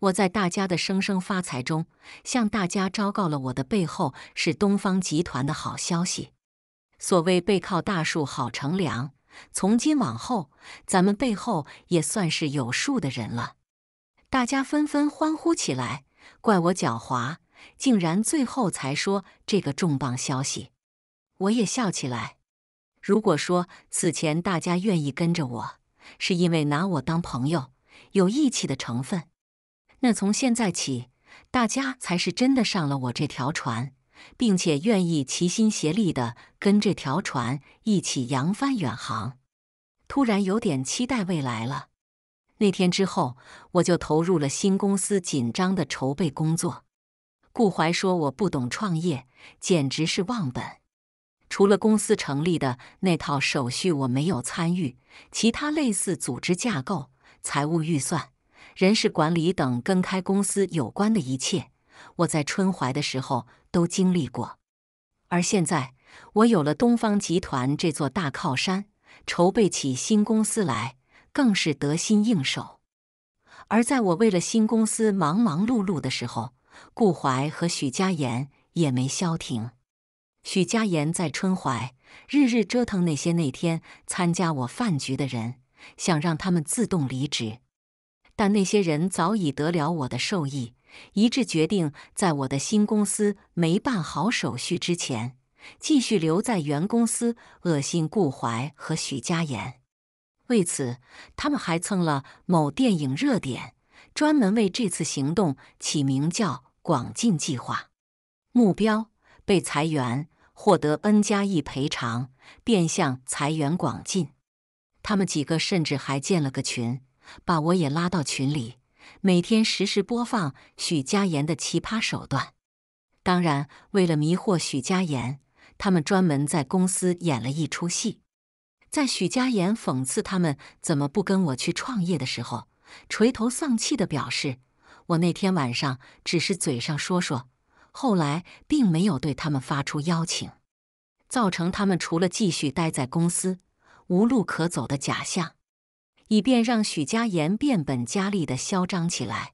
S1: 我在大家的声声发财中，向大家昭告了我的背后是东方集团的好消息。所谓背靠大树好乘凉。从今往后，咱们背后也算是有数的人了。大家纷纷欢呼起来，怪我狡猾，竟然最后才说这个重磅消息。我也笑起来。如果说此前大家愿意跟着我，是因为拿我当朋友、有义气的成分，那从现在起，大家才是真的上了我这条船。并且愿意齐心协力地跟这条船一起扬帆远航。突然有点期待未来了。那天之后，我就投入了新公司紧张的筹备工作。顾怀说我不懂创业，简直是忘本。除了公司成立的那套手续，我没有参与其他类似组织架构、财务预算、人事管理等跟开公司有关的一切。我在春怀的时候。都经历过，而现在我有了东方集团这座大靠山，筹备起新公司来更是得心应手。而在我为了新公司忙忙碌碌的时候，顾怀和许佳言也没消停。许佳言在春怀日日折腾那些那天参加我饭局的人，想让他们自动离职，但那些人早已得了我的授意。一致决定，在我的新公司没办好手续之前，继续留在原公司恶心顾怀和许佳言。为此，他们还蹭了某电影热点，专门为这次行动起名叫“广进计划”。目标：被裁员，获得 n 加一赔偿，变相裁员广进。他们几个甚至还建了个群，把我也拉到群里。每天实时播放许家言的奇葩手段。当然，为了迷惑许家言，他们专门在公司演了一出戏。在许家言讽刺他们怎么不跟我去创业的时候，垂头丧气地表示：“我那天晚上只是嘴上说说，后来并没有对他们发出邀请，造成他们除了继续待在公司，无路可走的假象。”以便让许家言变本加厉的嚣张起来。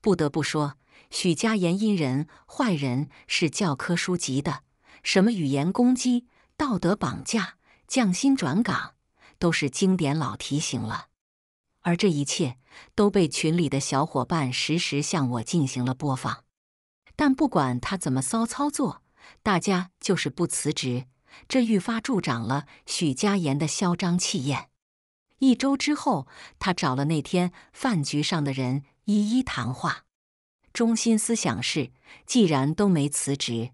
S1: 不得不说，许家言阴人、坏人是教科书级的，什么语言攻击、道德绑架、降薪转岗，都是经典老题型了。而这一切都被群里的小伙伴实时向我进行了播放。但不管他怎么骚操作，大家就是不辞职，这愈发助长了许家言的嚣张气焰。一周之后，他找了那天饭局上的人一一谈话。中心思想是：既然都没辞职，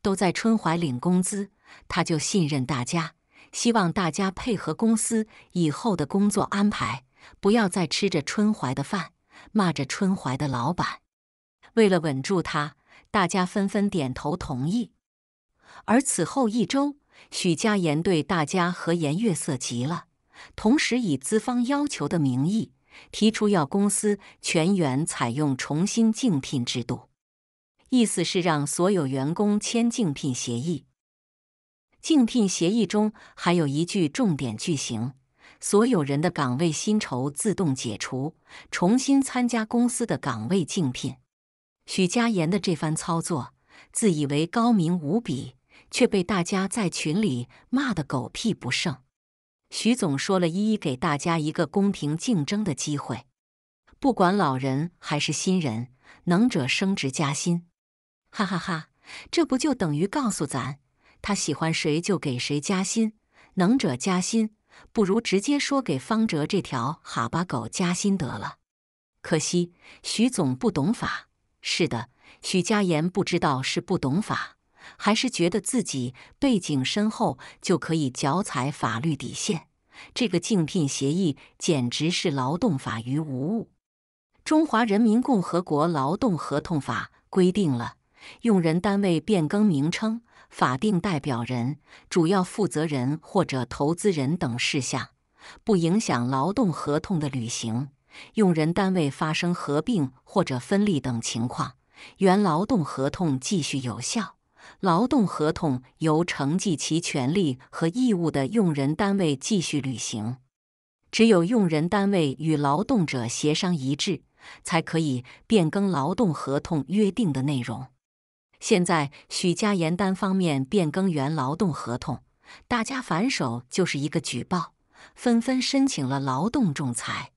S1: 都在春怀领工资，他就信任大家，希望大家配合公司以后的工作安排，不要再吃着春怀的饭，骂着春怀的老板。为了稳住他，大家纷纷点头同意。而此后一周，许家言对大家和颜悦色极了。同时，以资方要求的名义提出要公司全员采用重新竞聘制度，意思是让所有员工签竞聘协议。竞聘协议中还有一句重点句型：“所有人的岗位薪酬自动解除，重新参加公司的岗位竞聘。”许家言的这番操作，自以为高明无比，却被大家在群里骂得狗屁不剩。徐总说了一一给大家一个公平竞争的机会，不管老人还是新人，能者升职加薪，哈哈哈！这不就等于告诉咱，他喜欢谁就给谁加薪，能者加薪，不如直接说给方哲这条哈巴狗加薪得了。可惜徐总不懂法，是的，许佳言不知道是不懂法。还是觉得自己背景深厚就可以脚踩法律底线？这个竞聘协议简直是劳动法于无物。《中华人民共和国劳动合同法》规定了，用人单位变更名称、法定代表人、主要负责人或者投资人等事项，不影响劳动合同的履行。用人单位发生合并或者分立等情况，原劳动合同继续有效。劳动合同由承继其权利和义务的用人单位继续履行，只有用人单位与劳动者协商一致，才可以变更劳动合同约定的内容。现在许家岩单方面变更原劳动合同，大家反手就是一个举报，纷纷申请了劳动仲裁。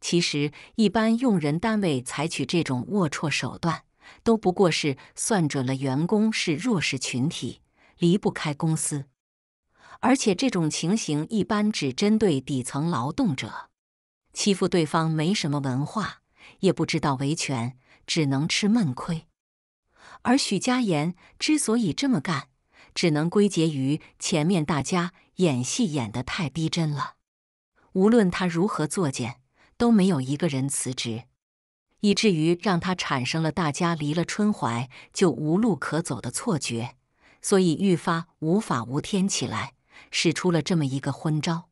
S1: 其实，一般用人单位采取这种龌龊手段。都不过是算准了员工是弱势群体，离不开公司，而且这种情形一般只针对底层劳动者，欺负对方没什么文化，也不知道维权，只能吃闷亏。而许家言之所以这么干，只能归结于前面大家演戏演得太逼真了，无论他如何作践，都没有一个人辞职。以至于让他产生了大家离了春怀就无路可走的错觉，所以愈发无法无天起来，使出了这么一个昏招。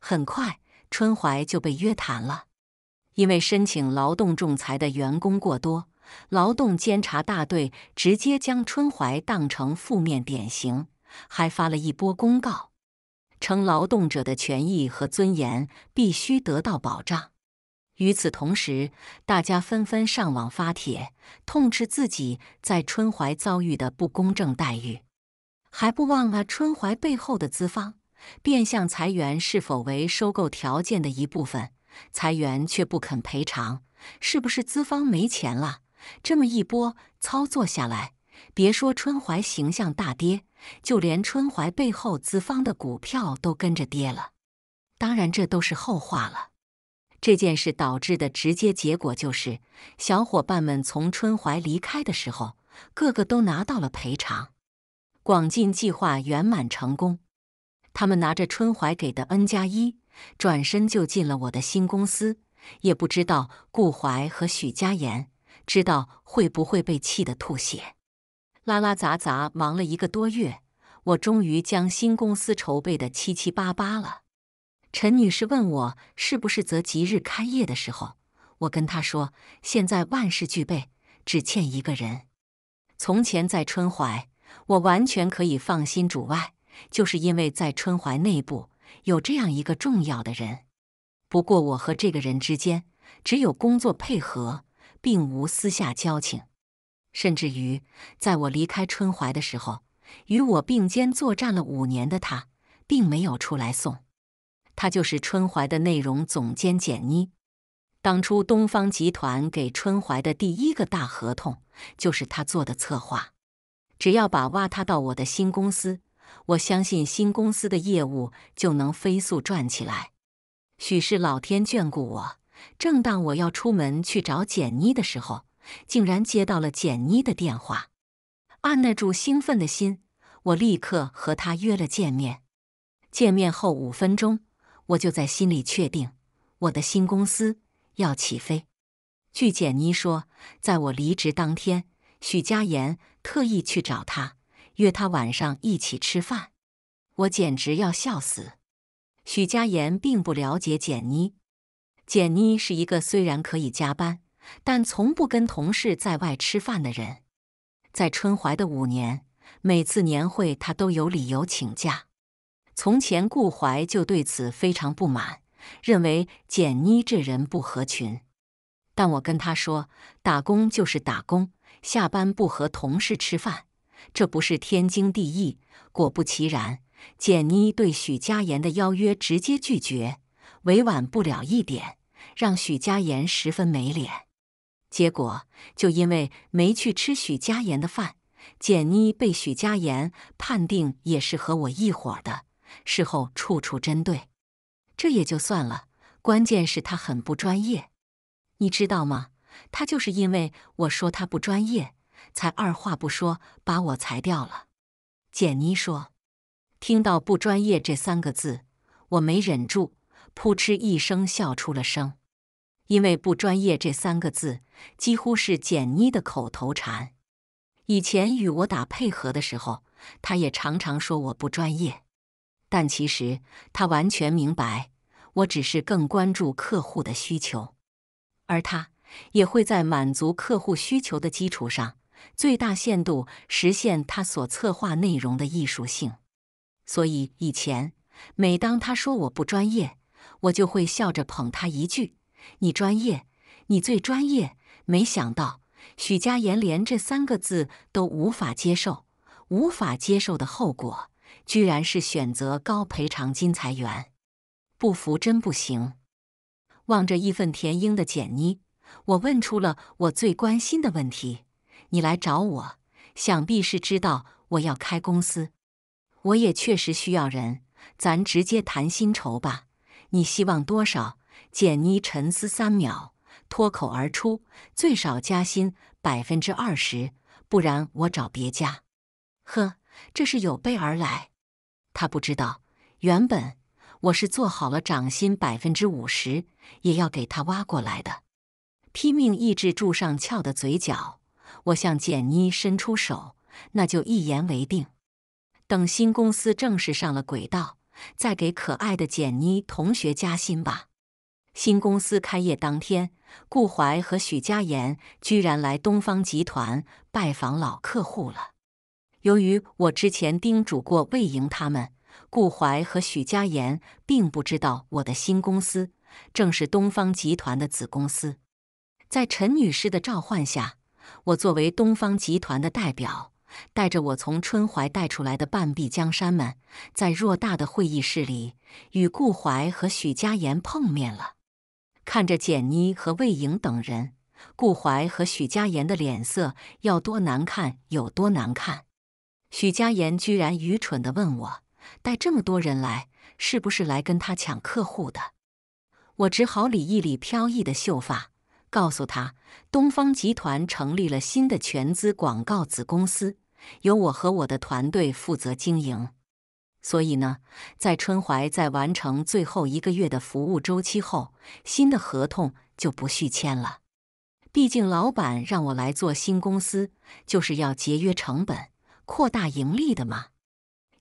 S1: 很快，春怀就被约谈了，因为申请劳动仲裁的员工过多，劳动监察大队直接将春怀当成负面典型，还发了一波公告，称劳动者的权益和尊严必须得到保障。与此同时，大家纷纷上网发帖，痛斥自己在春怀遭遇的不公正待遇，还不忘了春怀背后的资方，变相裁员是否为收购条件的一部分？裁员却不肯赔偿，是不是资方没钱了？这么一波操作下来，别说春怀形象大跌，就连春怀背后资方的股票都跟着跌了。当然，这都是后话了。这件事导致的直接结果就是，小伙伴们从春怀离开的时候，个个都拿到了赔偿。广进计划圆满成功，他们拿着春怀给的 N 加一，转身就进了我的新公司。也不知道顾怀和许佳言知道会不会被气得吐血。拉拉杂杂忙了一个多月，我终于将新公司筹备的七七八八了。陈女士问我是不是择吉日开业的时候，我跟她说：“现在万事俱备，只欠一个人。从前在春怀，我完全可以放心主外，就是因为在春怀内部有这样一个重要的人。不过我和这个人之间只有工作配合，并无私下交情。甚至于在我离开春怀的时候，与我并肩作战了五年的他，并没有出来送。”她就是春怀的内容总监简妮。当初东方集团给春怀的第一个大合同就是她做的策划。只要把挖她到我的新公司，我相信新公司的业务就能飞速转起来。许是老天眷顾我，正当我要出门去找简妮的时候，竟然接到了简妮的电话。按捺住兴奋的心，我立刻和她约了见面。见面后五分钟。我就在心里确定，我的新公司要起飞。据简妮说，在我离职当天，许佳言特意去找她，约她晚上一起吃饭。我简直要笑死。许佳言并不了解简妮，简妮是一个虽然可以加班，但从不跟同事在外吃饭的人。在春怀的五年，每次年会，她都有理由请假。从前，顾怀就对此非常不满，认为简妮这人不合群。但我跟他说，打工就是打工，下班不和同事吃饭，这不是天经地义？果不其然，简妮对许家言的邀约直接拒绝，委婉不了一点，让许家言十分没脸。结果，就因为没去吃许家言的饭，简妮被许家言判定也是和我一伙的。事后处处针对，这也就算了。关键是他很不专业，你知道吗？他就是因为我说他不专业，才二话不说把我裁掉了。简妮说：“听到‘不专业’这三个字，我没忍住，扑哧一声笑出了声。因为‘不专业’这三个字几乎是简妮的口头禅。以前与我打配合的时候，她也常常说我不专业。”但其实他完全明白，我只是更关注客户的需求，而他也会在满足客户需求的基础上，最大限度实现他所策划内容的艺术性。所以以前每当他说我不专业，我就会笑着捧他一句：“你专业，你最专业。”没想到许佳言连这三个字都无法接受，无法接受的后果。居然是选择高赔偿金裁员，不服真不行！望着义愤填膺的简妮，我问出了我最关心的问题：你来找我，想必是知道我要开公司，我也确实需要人，咱直接谈薪酬吧。你希望多少？简妮沉思三秒，脱口而出：最少加薪百分之二十，不然我找别家。呵，这是有备而来。他不知道，原本我是做好了涨薪百分之五十，也要给他挖过来的。拼命抑制住上翘的嘴角，我向简妮伸出手：“那就一言为定。等新公司正式上了轨道，再给可爱的简妮同学加薪吧。”新公司开业当天，顾淮和许佳言居然来东方集团拜访老客户了。由于我之前叮嘱过魏莹他们，顾怀和许佳言并不知道我的新公司正是东方集团的子公司。在陈女士的召唤下，我作为东方集团的代表，带着我从春怀带出来的半壁江山们，在偌大的会议室里与顾怀和许佳言碰面了。看着简妮和魏莹等人，顾怀和许佳言的脸色要多难看有多难看。许佳言居然愚蠢地问我：“带这么多人来，是不是来跟他抢客户的？”我只好理一理飘逸的秀发，告诉他：“东方集团成立了新的全资广告子公司，由我和我的团队负责经营。所以呢，在春怀在完成最后一个月的服务周期后，新的合同就不续签了。毕竟老板让我来做新公司，就是要节约成本。”扩大盈利的吗？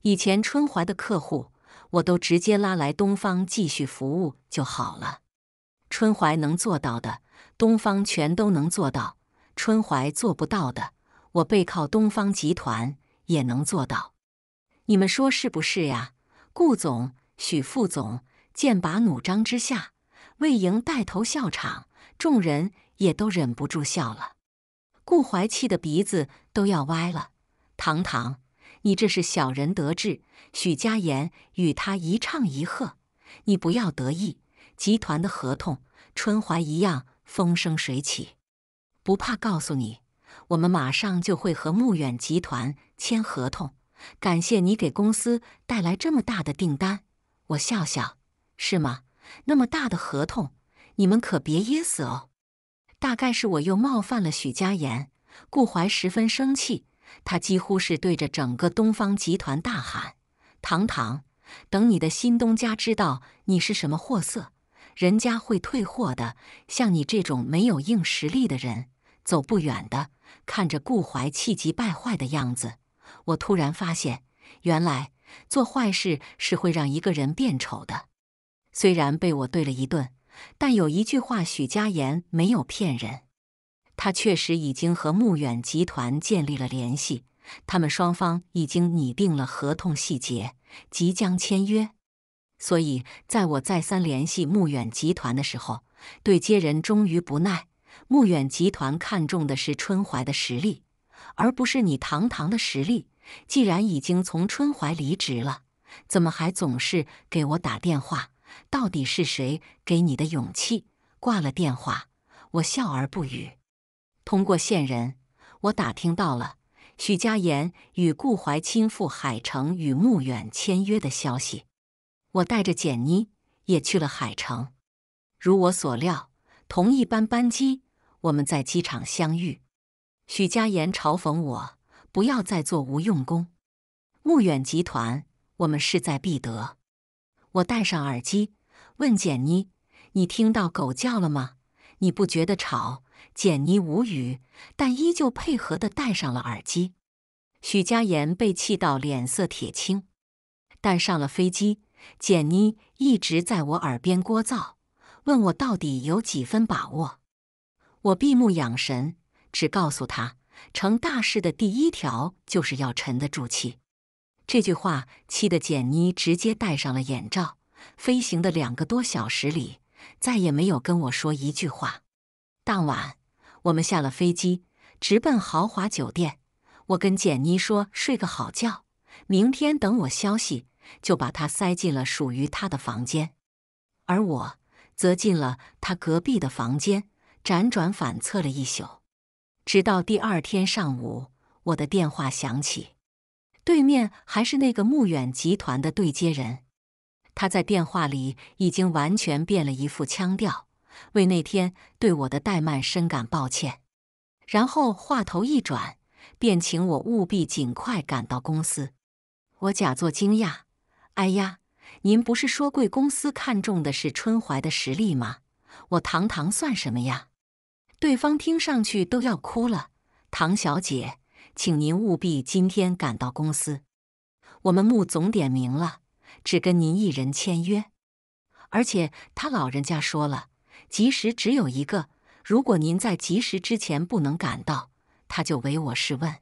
S1: 以前春怀的客户，我都直接拉来东方继续服务就好了。春怀能做到的，东方全都能做到；春怀做不到的，我背靠东方集团也能做到。你们说是不是呀，顾总、许副总？剑拔弩张之下，魏莹带头笑场，众人也都忍不住笑了。顾怀气的鼻子都要歪了。唐唐，你这是小人得志。许家言与他一唱一和，你不要得意。集团的合同，春怀一样风生水起，不怕告诉你，我们马上就会和穆远集团签合同。感谢你给公司带来这么大的订单。我笑笑，是吗？那么大的合同，你们可别噎死哦。大概是我又冒犯了许家言，顾怀十分生气。他几乎是对着整个东方集团大喊：“唐唐，等你的新东家知道你是什么货色，人家会退货的。像你这种没有硬实力的人，走不远的。”看着顾怀气急败坏的样子，我突然发现，原来做坏事是会让一个人变丑的。虽然被我怼了一顿，但有一句话，许家言没有骗人。他确实已经和穆远集团建立了联系，他们双方已经拟定了合同细节，即将签约。所以，在我再三联系穆远集团的时候，对接人终于不耐。穆远集团看中的是春怀的实力，而不是你堂堂的实力。既然已经从春怀离职了，怎么还总是给我打电话？到底是谁给你的勇气？挂了电话，我笑而不语。通过线人，我打听到了许佳言与顾怀亲赴海城与穆远签约的消息。我带着简妮也去了海城。如我所料，同一班班机，我们在机场相遇。许佳言嘲讽我：“不要再做无用功，穆远集团，我们势在必得。”我戴上耳机，问简妮：“你听到狗叫了吗？你不觉得吵？”简妮无语，但依旧配合的戴上了耳机。许佳言被气到脸色铁青，但上了飞机，简妮一直在我耳边聒噪，问我到底有几分把握。我闭目养神，只告诉她，成大事的第一条就是要沉得住气。这句话气得简妮直接戴上了眼罩。飞行的两个多小时里，再也没有跟我说一句话。当晚，我们下了飞机，直奔豪华酒店。我跟简妮说：“睡个好觉，明天等我消息。”就把她塞进了属于她的房间，而我则进了他隔壁的房间，辗转反侧了一宿，直到第二天上午，我的电话响起，对面还是那个穆远集团的对接人，他在电话里已经完全变了一副腔调。为那天对我的怠慢深感抱歉，然后话头一转，便请我务必尽快赶到公司。我假作惊讶：“哎呀，您不是说贵公司看中的是春怀的实力吗？我堂堂算什么呀？”对方听上去都要哭了：“唐小姐，请您务必今天赶到公司，我们穆总点名了，只跟您一人签约，而且他老人家说了。”及时只有一个，如果您在及时之前不能赶到，他就唯我是问。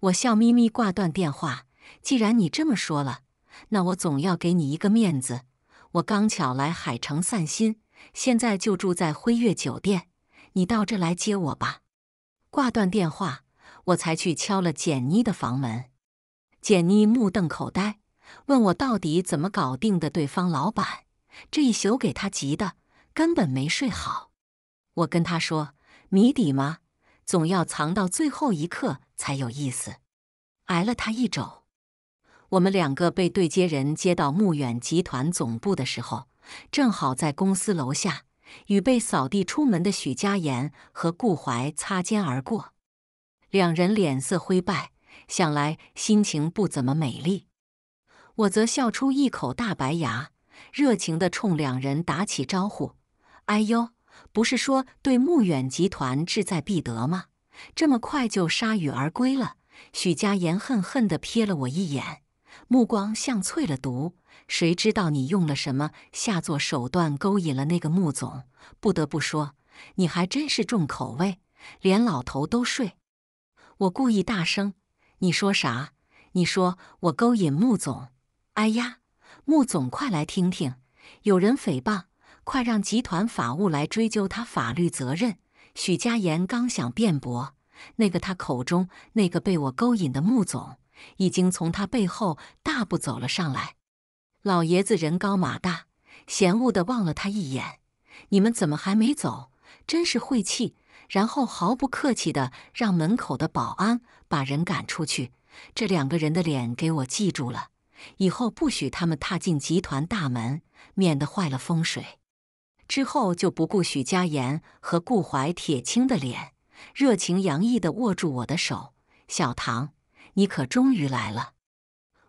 S1: 我笑眯眯挂断电话。既然你这么说了，那我总要给你一个面子。我刚巧来海城散心，现在就住在辉月酒店，你到这来接我吧。挂断电话，我才去敲了简妮的房门。简妮目瞪口呆，问我到底怎么搞定的对方老板，这一宿给他急的。根本没睡好，我跟他说：“谜底吗？总要藏到最后一刻才有意思。”挨了他一肘。我们两个被对接人接到慕远集团总部的时候，正好在公司楼下与被扫地出门的许佳言和顾怀擦肩而过。两人脸色灰败，想来心情不怎么美丽。我则笑出一口大白牙，热情的冲两人打起招呼。哎呦，不是说对穆远集团志在必得吗？这么快就铩羽而归了？许佳言恨恨地瞥了我一眼，目光像淬了毒。谁知道你用了什么下作手段勾引了那个穆总？不得不说，你还真是重口味，连老头都睡。我故意大声：“你说啥？你说我勾引穆总？哎呀，穆总快来听听，有人诽谤。”快让集团法务来追究他法律责任！许家言刚想辩驳，那个他口中那个被我勾引的穆总，已经从他背后大步走了上来。老爷子人高马大，嫌恶地望了他一眼：“你们怎么还没走？真是晦气！”然后毫不客气地让门口的保安把人赶出去。这两个人的脸给我记住了，以后不许他们踏进集团大门，免得坏了风水。之后就不顾许佳言和顾怀铁青的脸，热情洋溢地握住我的手：“小唐，你可终于来了。”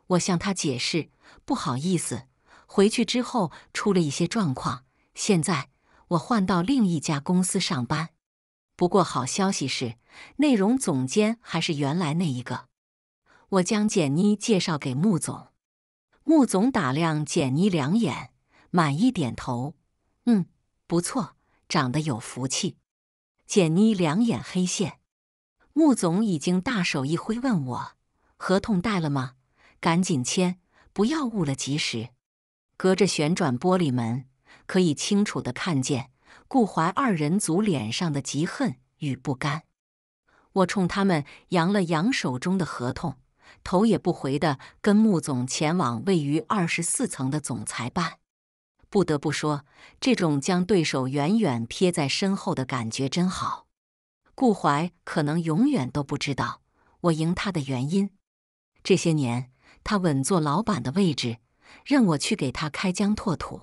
S1: 我向他解释：“不好意思，回去之后出了一些状况，现在我换到另一家公司上班。不过好消息是，内容总监还是原来那一个。”我将简妮介绍给穆总，穆总打量简妮两眼，满意点头。不错，长得有福气。简妮两眼黑线，穆总已经大手一挥，问我合同带了吗？赶紧签，不要误了吉时。隔着旋转玻璃门，可以清楚的看见顾淮二人组脸上的嫉恨与不甘。我冲他们扬了扬手中的合同，头也不回的跟穆总前往位于二十四层的总裁办。不得不说，这种将对手远远贴在身后的感觉真好。顾怀可能永远都不知道我赢他的原因。这些年，他稳坐老板的位置，任我去给他开疆拓土。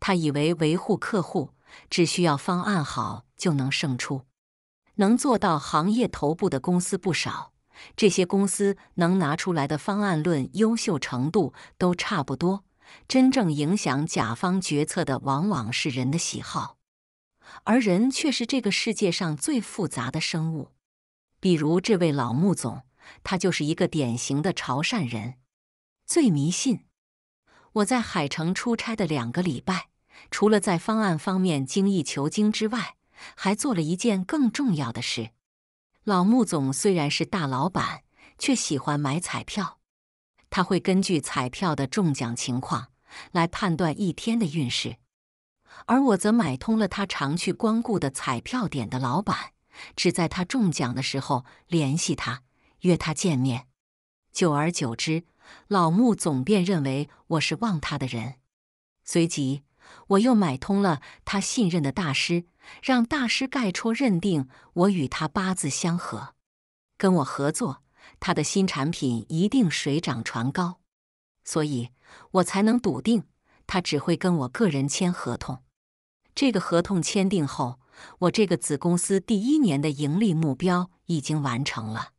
S1: 他以为维护客户只需要方案好就能胜出，能做到行业头部的公司不少，这些公司能拿出来的方案论优秀程度都差不多。真正影响甲方决策的往往是人的喜好，而人却是这个世界上最复杂的生物。比如这位老穆总，他就是一个典型的潮汕人，最迷信。我在海城出差的两个礼拜，除了在方案方面精益求精之外，还做了一件更重要的事：老穆总虽然是大老板，却喜欢买彩票。他会根据彩票的中奖情况来判断一天的运势，而我则买通了他常去光顾的彩票点的老板，只在他中奖的时候联系他，约他见面。久而久之，老穆总便认为我是望他的人，随即我又买通了他信任的大师，让大师盖戳认定我与他八字相合，跟我合作。他的新产品一定水涨船高，所以我才能笃定他只会跟我个人签合同。这个合同签订后，我这个子公司第一年的盈利目标已经完成了。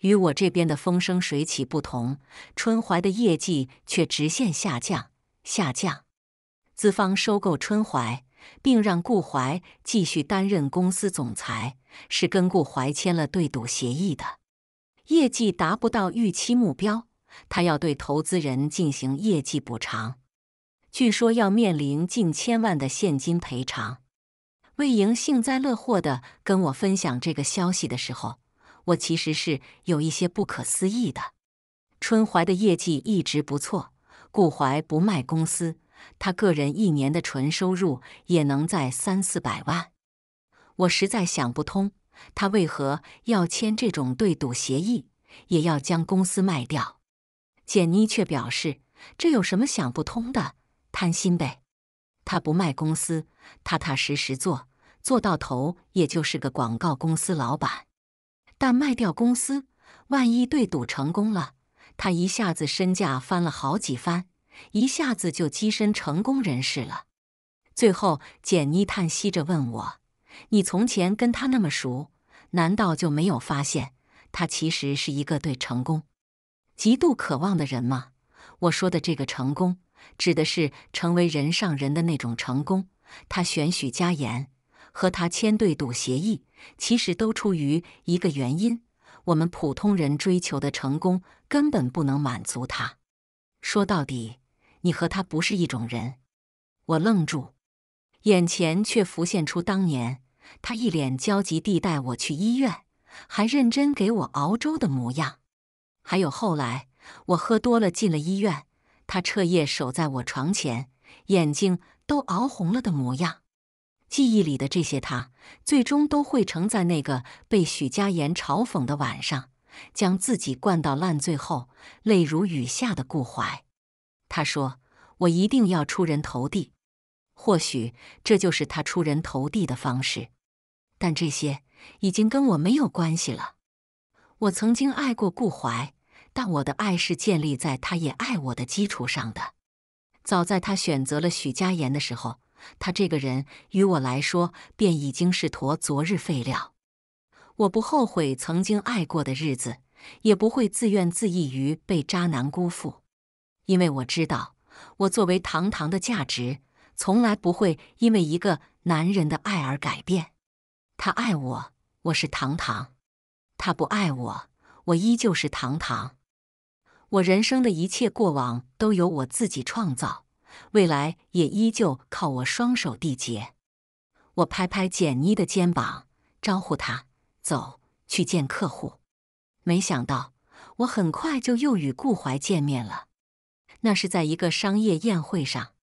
S1: 与我这边的风生水起不同，春怀的业绩却直线下降。下降。资方收购春怀，并让顾怀继续担任公司总裁，是跟顾怀签了对赌协议的。业绩达不到预期目标，他要对投资人进行业绩补偿，据说要面临近千万的现金赔偿。魏莹幸灾乐祸地跟我分享这个消息的时候，我其实是有一些不可思议的。春怀的业绩一直不错，顾怀不卖公司，他个人一年的纯收入也能在三四百万，我实在想不通。他为何要签这种对赌协议，也要将公司卖掉？简妮却表示：“这有什么想不通的？贪心呗。他不卖公司，踏踏实实做，做到头也就是个广告公司老板。但卖掉公司，万一对赌成功了，他一下子身价翻了好几番，一下子就跻身成功人士了。”最后，简妮叹息着问我。你从前跟他那么熟，难道就没有发现他其实是一个对成功极度渴望的人吗？我说的这个成功，指的是成为人上人的那种成功。他选许家言，和他签对赌协议，其实都出于一个原因：我们普通人追求的成功根本不能满足他。说到底，你和他不是一种人。我愣住，眼前却浮现出当年。他一脸焦急地带我去医院，还认真给我熬粥的模样；还有后来我喝多了进了医院，他彻夜守在我床前，眼睛都熬红了的模样。记忆里的这些，他最终都会成在那个被许佳言嘲讽的晚上，将自己灌到烂醉后泪如雨下的顾怀。他说：“我一定要出人头地。”或许这就是他出人头地的方式。但这些已经跟我没有关系了。我曾经爱过顾怀，但我的爱是建立在他也爱我的基础上的。早在他选择了许佳言的时候，他这个人与我来说便已经是坨昨日废料。我不后悔曾经爱过的日子，也不会自怨自艾于被渣男辜负，因为我知道，我作为堂堂的价值，从来不会因为一个男人的爱而改变。他爱我，我是糖糖；他不爱我，我依旧是糖糖。我人生的一切过往都由我自己创造，未来也依旧靠我双手缔结。我拍拍简妮的肩膀，招呼她走去见客户。”没想到，我很快就又与顾怀见面了。那是在一个商业宴会上。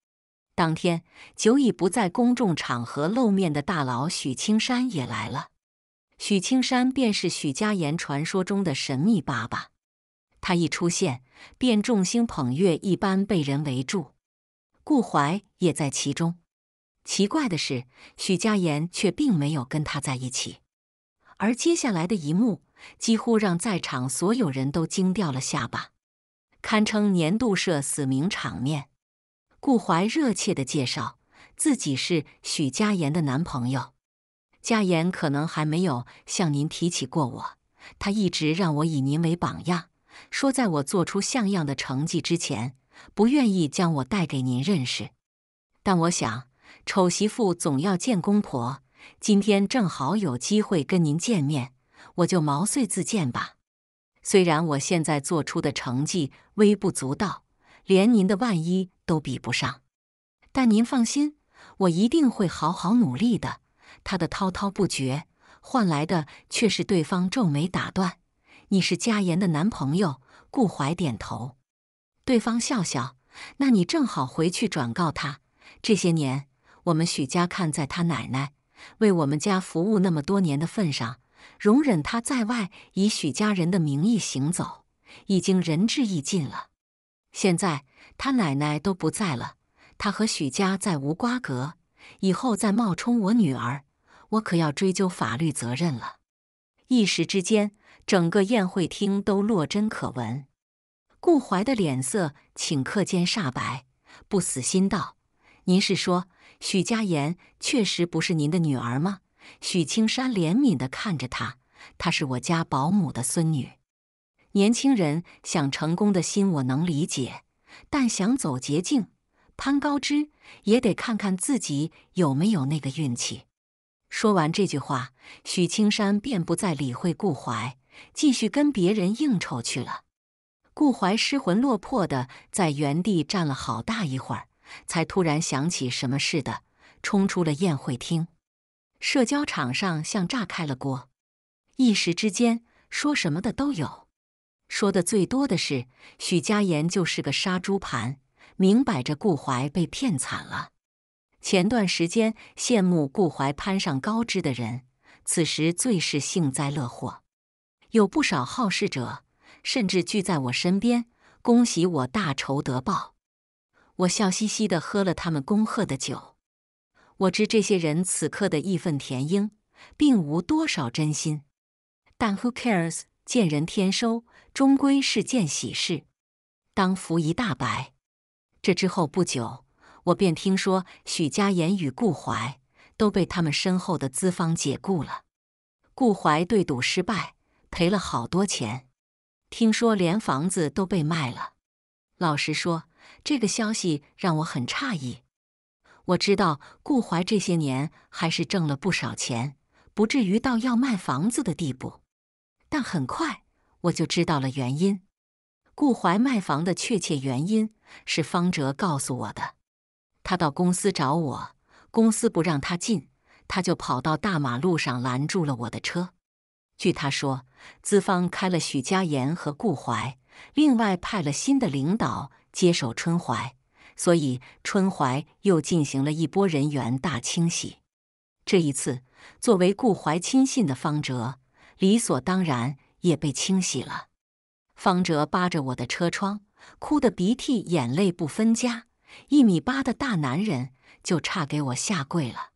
S1: 当天，久已不在公众场合露面的大佬许青山也来了。许青山便是许家言传说中的神秘爸爸，他一出现便众星捧月一般被人围住。顾怀也在其中。奇怪的是，许家言却并没有跟他在一起。而接下来的一幕几乎让在场所有人都惊掉了下巴，堪称年度社死名场面。顾怀热切地介绍自己是许佳言的男朋友。佳言可能还没有向您提起过我，他一直让我以您为榜样，说在我做出像样的成绩之前，不愿意将我带给您认识。但我想，丑媳妇总要见公婆，今天正好有机会跟您见面，我就毛遂自荐吧。虽然我现在做出的成绩微不足道。连您的万一都比不上，但您放心，我一定会好好努力的。他的滔滔不绝换来的却是对方皱眉打断：“你是嘉言的男朋友？”顾怀点头。对方笑笑：“那你正好回去转告他，这些年我们许家看在他奶奶为我们家服务那么多年的份上，容忍他在外以许家人的名义行走，已经仁至义尽了。”现在他奶奶都不在了，他和许家再无瓜葛。以后再冒充我女儿，我可要追究法律责任了。一时之间，整个宴会厅都落针可闻。顾怀的脸色顷刻间煞白，不死心道：“您是说许佳言确实不是您的女儿吗？”许青山怜悯的看着他：“她是我家保姆的孙女。”年轻人想成功的心，我能理解，但想走捷径、攀高枝，也得看看自己有没有那个运气。说完这句话，许青山便不再理会顾怀，继续跟别人应酬去了。顾怀失魂落魄的在原地站了好大一会儿，才突然想起什么似的，冲出了宴会厅。社交场上像炸开了锅，一时之间说什么的都有。说的最多的是，许家言就是个杀猪盘，明摆着顾怀被骗惨了。前段时间羡慕顾怀攀上高枝的人，此时最是幸灾乐祸。有不少好事者甚至聚在我身边，恭喜我大仇得报。我笑嘻嘻地喝了他们恭贺的酒。我知这些人此刻的义愤填膺，并无多少真心，但 who cares？见人天收。终归是件喜事，当福一大白。这之后不久，我便听说许家言与顾怀都被他们身后的资方解雇了。顾怀对赌失败，赔了好多钱，听说连房子都被卖了。老实说，这个消息让我很诧异。我知道顾怀这些年还是挣了不少钱，不至于到要卖房子的地步。但很快。我就知道了原因。顾怀卖房的确切原因是方哲告诉我的。他到公司找我，公司不让他进，他就跑到大马路上拦住了我的车。据他说，资方开了许家言和顾怀，另外派了新的领导接手春怀，所以春怀又进行了一波人员大清洗。这一次，作为顾怀亲信的方哲，理所当然。也被清洗了。方哲扒着我的车窗，哭得鼻涕眼泪不分家。一米八的大男人，就差给我下跪了。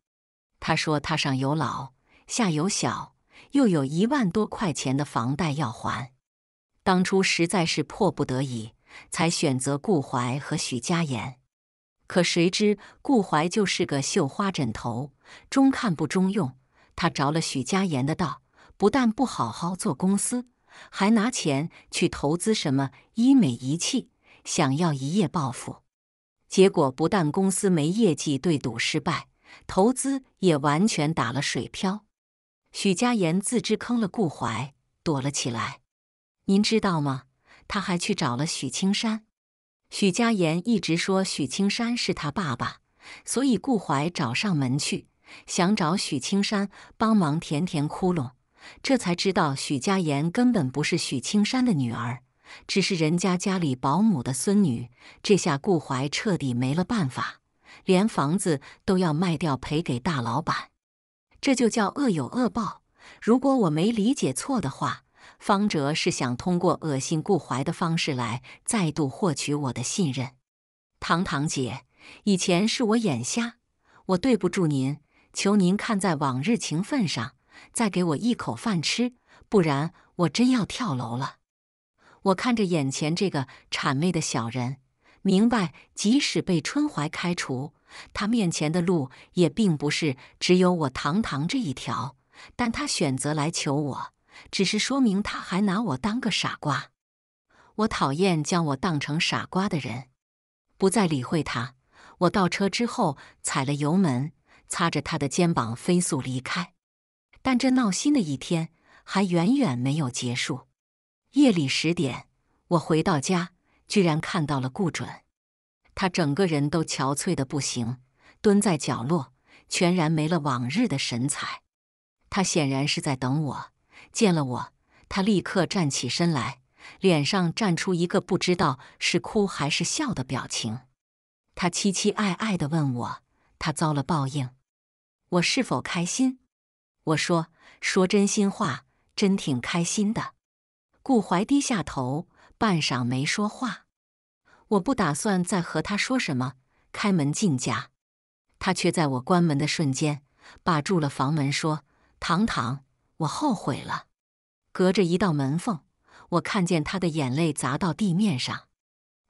S1: 他说他上有老，下有小，又有一万多块钱的房贷要还。当初实在是迫不得已，才选择顾怀和许佳言。可谁知顾怀就是个绣花枕头，中看不中用。他着了许佳言的道。不但不好好做公司，还拿钱去投资什么医美仪器，想要一夜暴富。结果不但公司没业绩，对赌失败，投资也完全打了水漂。许佳言自知坑了顾怀，躲了起来。您知道吗？他还去找了许青山。许佳言一直说许青山是他爸爸，所以顾怀找上门去，想找许青山帮忙填填窟窿。这才知道许佳妍根本不是许青山的女儿，只是人家家里保姆的孙女。这下顾怀彻底没了办法，连房子都要卖掉赔给大老板。这就叫恶有恶报。如果我没理解错的话，方哲是想通过恶心顾怀的方式来再度获取我的信任。堂堂姐，以前是我眼瞎，我对不住您，求您看在往日情分上。再给我一口饭吃，不然我真要跳楼了。我看着眼前这个谄媚的小人，明白即使被春怀开除，他面前的路也并不是只有我堂堂这一条。但他选择来求我，只是说明他还拿我当个傻瓜。我讨厌将我当成傻瓜的人，不再理会他。我倒车之后踩了油门，擦着他的肩膀飞速离开。但这闹心的一天还远远没有结束。夜里十点，我回到家，居然看到了顾准。他整个人都憔悴的不行，蹲在角落，全然没了往日的神采。他显然是在等我。见了我，他立刻站起身来，脸上绽出一个不知道是哭还是笑的表情。他期期爱爱地问我：“他遭了报应，我是否开心？”我说说真心话，真挺开心的。顾怀低下头，半晌没说话。我不打算再和他说什么，开门进家。他却在我关门的瞬间把住了房门，说：“堂堂，我后悔了。”隔着一道门缝，我看见他的眼泪砸到地面上。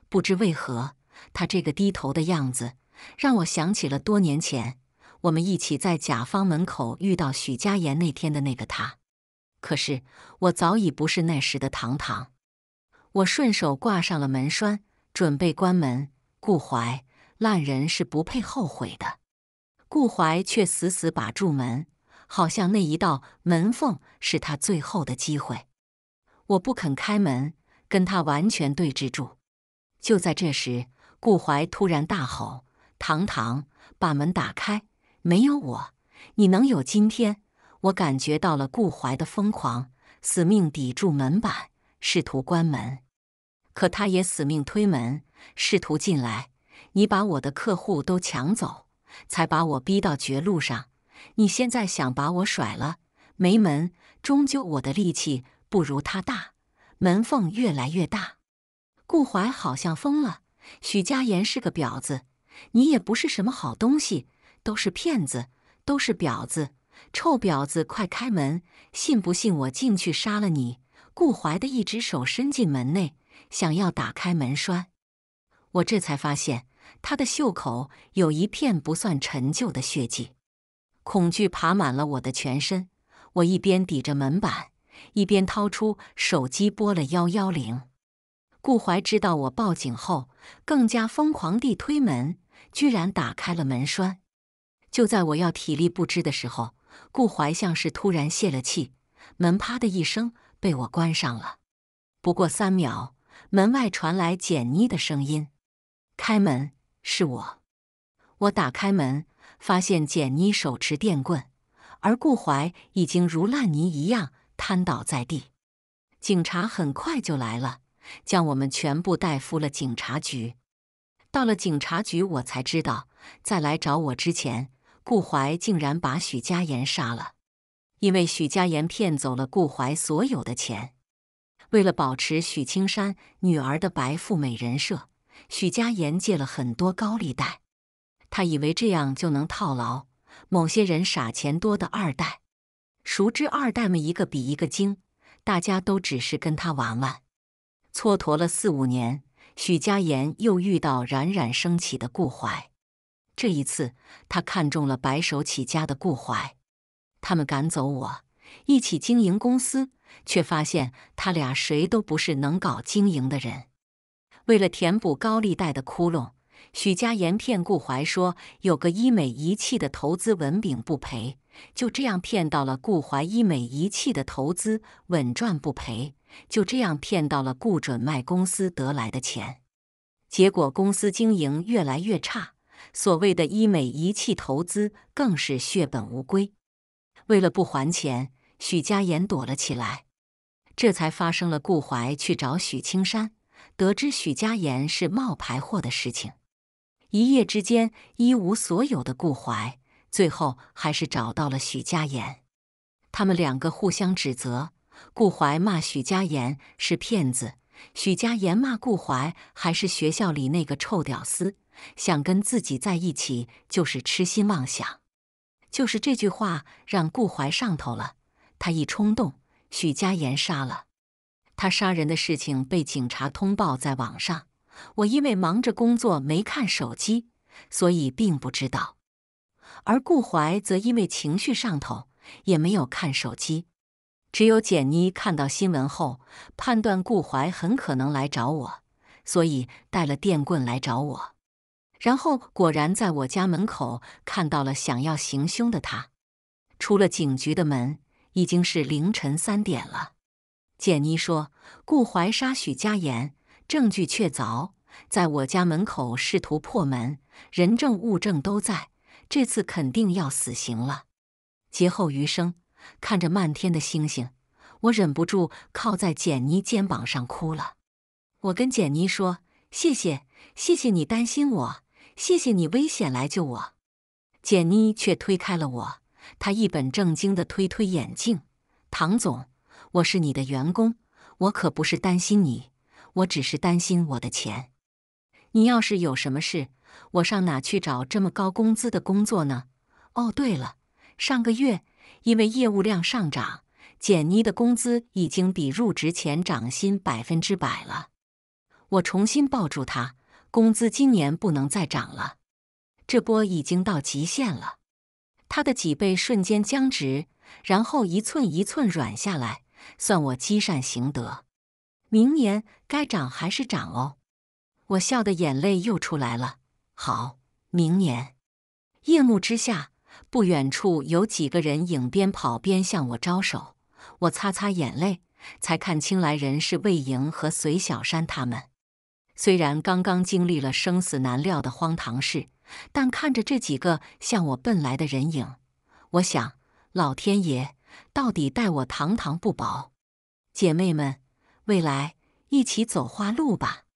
S1: 不知为何，他这个低头的样子让我想起了多年前。我们一起在甲方门口遇到许佳言那天的那个他，可是我早已不是那时的唐唐。我顺手挂上了门栓，准备关门。顾怀，烂人是不配后悔的。顾怀却死死把住门，好像那一道门缝是他最后的机会。我不肯开门，跟他完全对峙住。就在这时，顾怀突然大吼：“唐唐，把门打开！”没有我，你能有今天？我感觉到了顾怀的疯狂，死命抵住门板，试图关门；可他也死命推门，试图进来。你把我的客户都抢走，才把我逼到绝路上。你现在想把我甩了？没门！终究我的力气不如他大。门缝越来越大，顾怀好像疯了。许佳言是个婊子，你也不是什么好东西。都是骗子，都是婊子，臭婊子！快开门，信不信我进去杀了你？顾怀的一只手伸进门内，想要打开门栓。我这才发现他的袖口有一片不算陈旧的血迹，恐惧爬满了我的全身。我一边抵着门板，一边掏出手机拨了幺幺零。顾怀知道我报警后，更加疯狂地推门，居然打开了门栓。就在我要体力不支的时候，顾怀像是突然泄了气，门啪的一声被我关上了。不过三秒，门外传来简妮的声音：“开门，是我。”我打开门，发现简妮手持电棍，而顾怀已经如烂泥一样瘫倒在地。警察很快就来了，将我们全部带赴了警察局。到了警察局，我才知道，在来找我之前。顾怀竟然把许家言杀了，因为许家言骗走了顾怀所有的钱。为了保持许青山女儿的白富美人设，许家言借了很多高利贷。他以为这样就能套牢某些人傻钱多的二代。熟知二代们一个比一个精，大家都只是跟他玩玩。蹉跎了四五年，许家言又遇到冉冉升起的顾怀。这一次，他看中了白手起家的顾怀，他们赶走我，一起经营公司，却发现他俩谁都不是能搞经营的人。为了填补高利贷的窟窿，许家言骗顾怀说有个医美仪器的投资稳饼不赔，就这样骗到了顾怀医美仪器的投资稳赚不赔，就这样骗到了顾准卖公司得来的钱。结果公司经营越来越差。所谓的医美仪器投资更是血本无归，为了不还钱，许家言躲了起来。这才发生了顾怀去找许青山，得知许家言是冒牌货的事情。一夜之间一无所有的顾怀，最后还是找到了许家言。他们两个互相指责，顾怀骂许家言是骗子。许家言骂顾怀还是学校里那个臭屌丝，想跟自己在一起就是痴心妄想。就是这句话让顾怀上头了，他一冲动，许家言杀了他。杀人的事情被警察通报在网上，我因为忙着工作没看手机，所以并不知道。而顾怀则因为情绪上头，也没有看手机。只有简妮看到新闻后，判断顾怀很可能来找我，所以带了电棍来找我。然后果然在我家门口看到了想要行凶的他。出了警局的门，已经是凌晨三点了。简妮说：“顾怀杀许家言，证据确凿，在我家门口试图破门，人证物证都在，这次肯定要死刑了。”劫后余生。看着漫天的星星，我忍不住靠在简妮肩膀上哭了。我跟简妮说：“谢谢，谢谢你担心我，谢谢你危险来救我。”简妮却推开了我。她一本正经地推推眼镜：“唐总，我是你的员工，我可不是担心你，我只是担心我的钱。你要是有什么事，我上哪去找这么高工资的工作呢？哦，对了，上个月。”因为业务量上涨，简妮的工资已经比入职前涨薪百分之百了。我重新抱住她，工资今年不能再涨了，这波已经到极限了。她的脊背瞬间僵直，然后一寸一寸软下来。算我积善行德，明年该涨还是涨哦。我笑的眼泪又出来了。好，明年。夜幕之下。不远处有几个人影，边跑边向我招手。我擦擦眼泪，才看清来人是魏莹和隋小山他们。虽然刚刚经历了生死难料的荒唐事，但看着这几个向我奔来的人影，我想：老天爷到底待我堂堂不薄。姐妹们，未来一起走花路吧。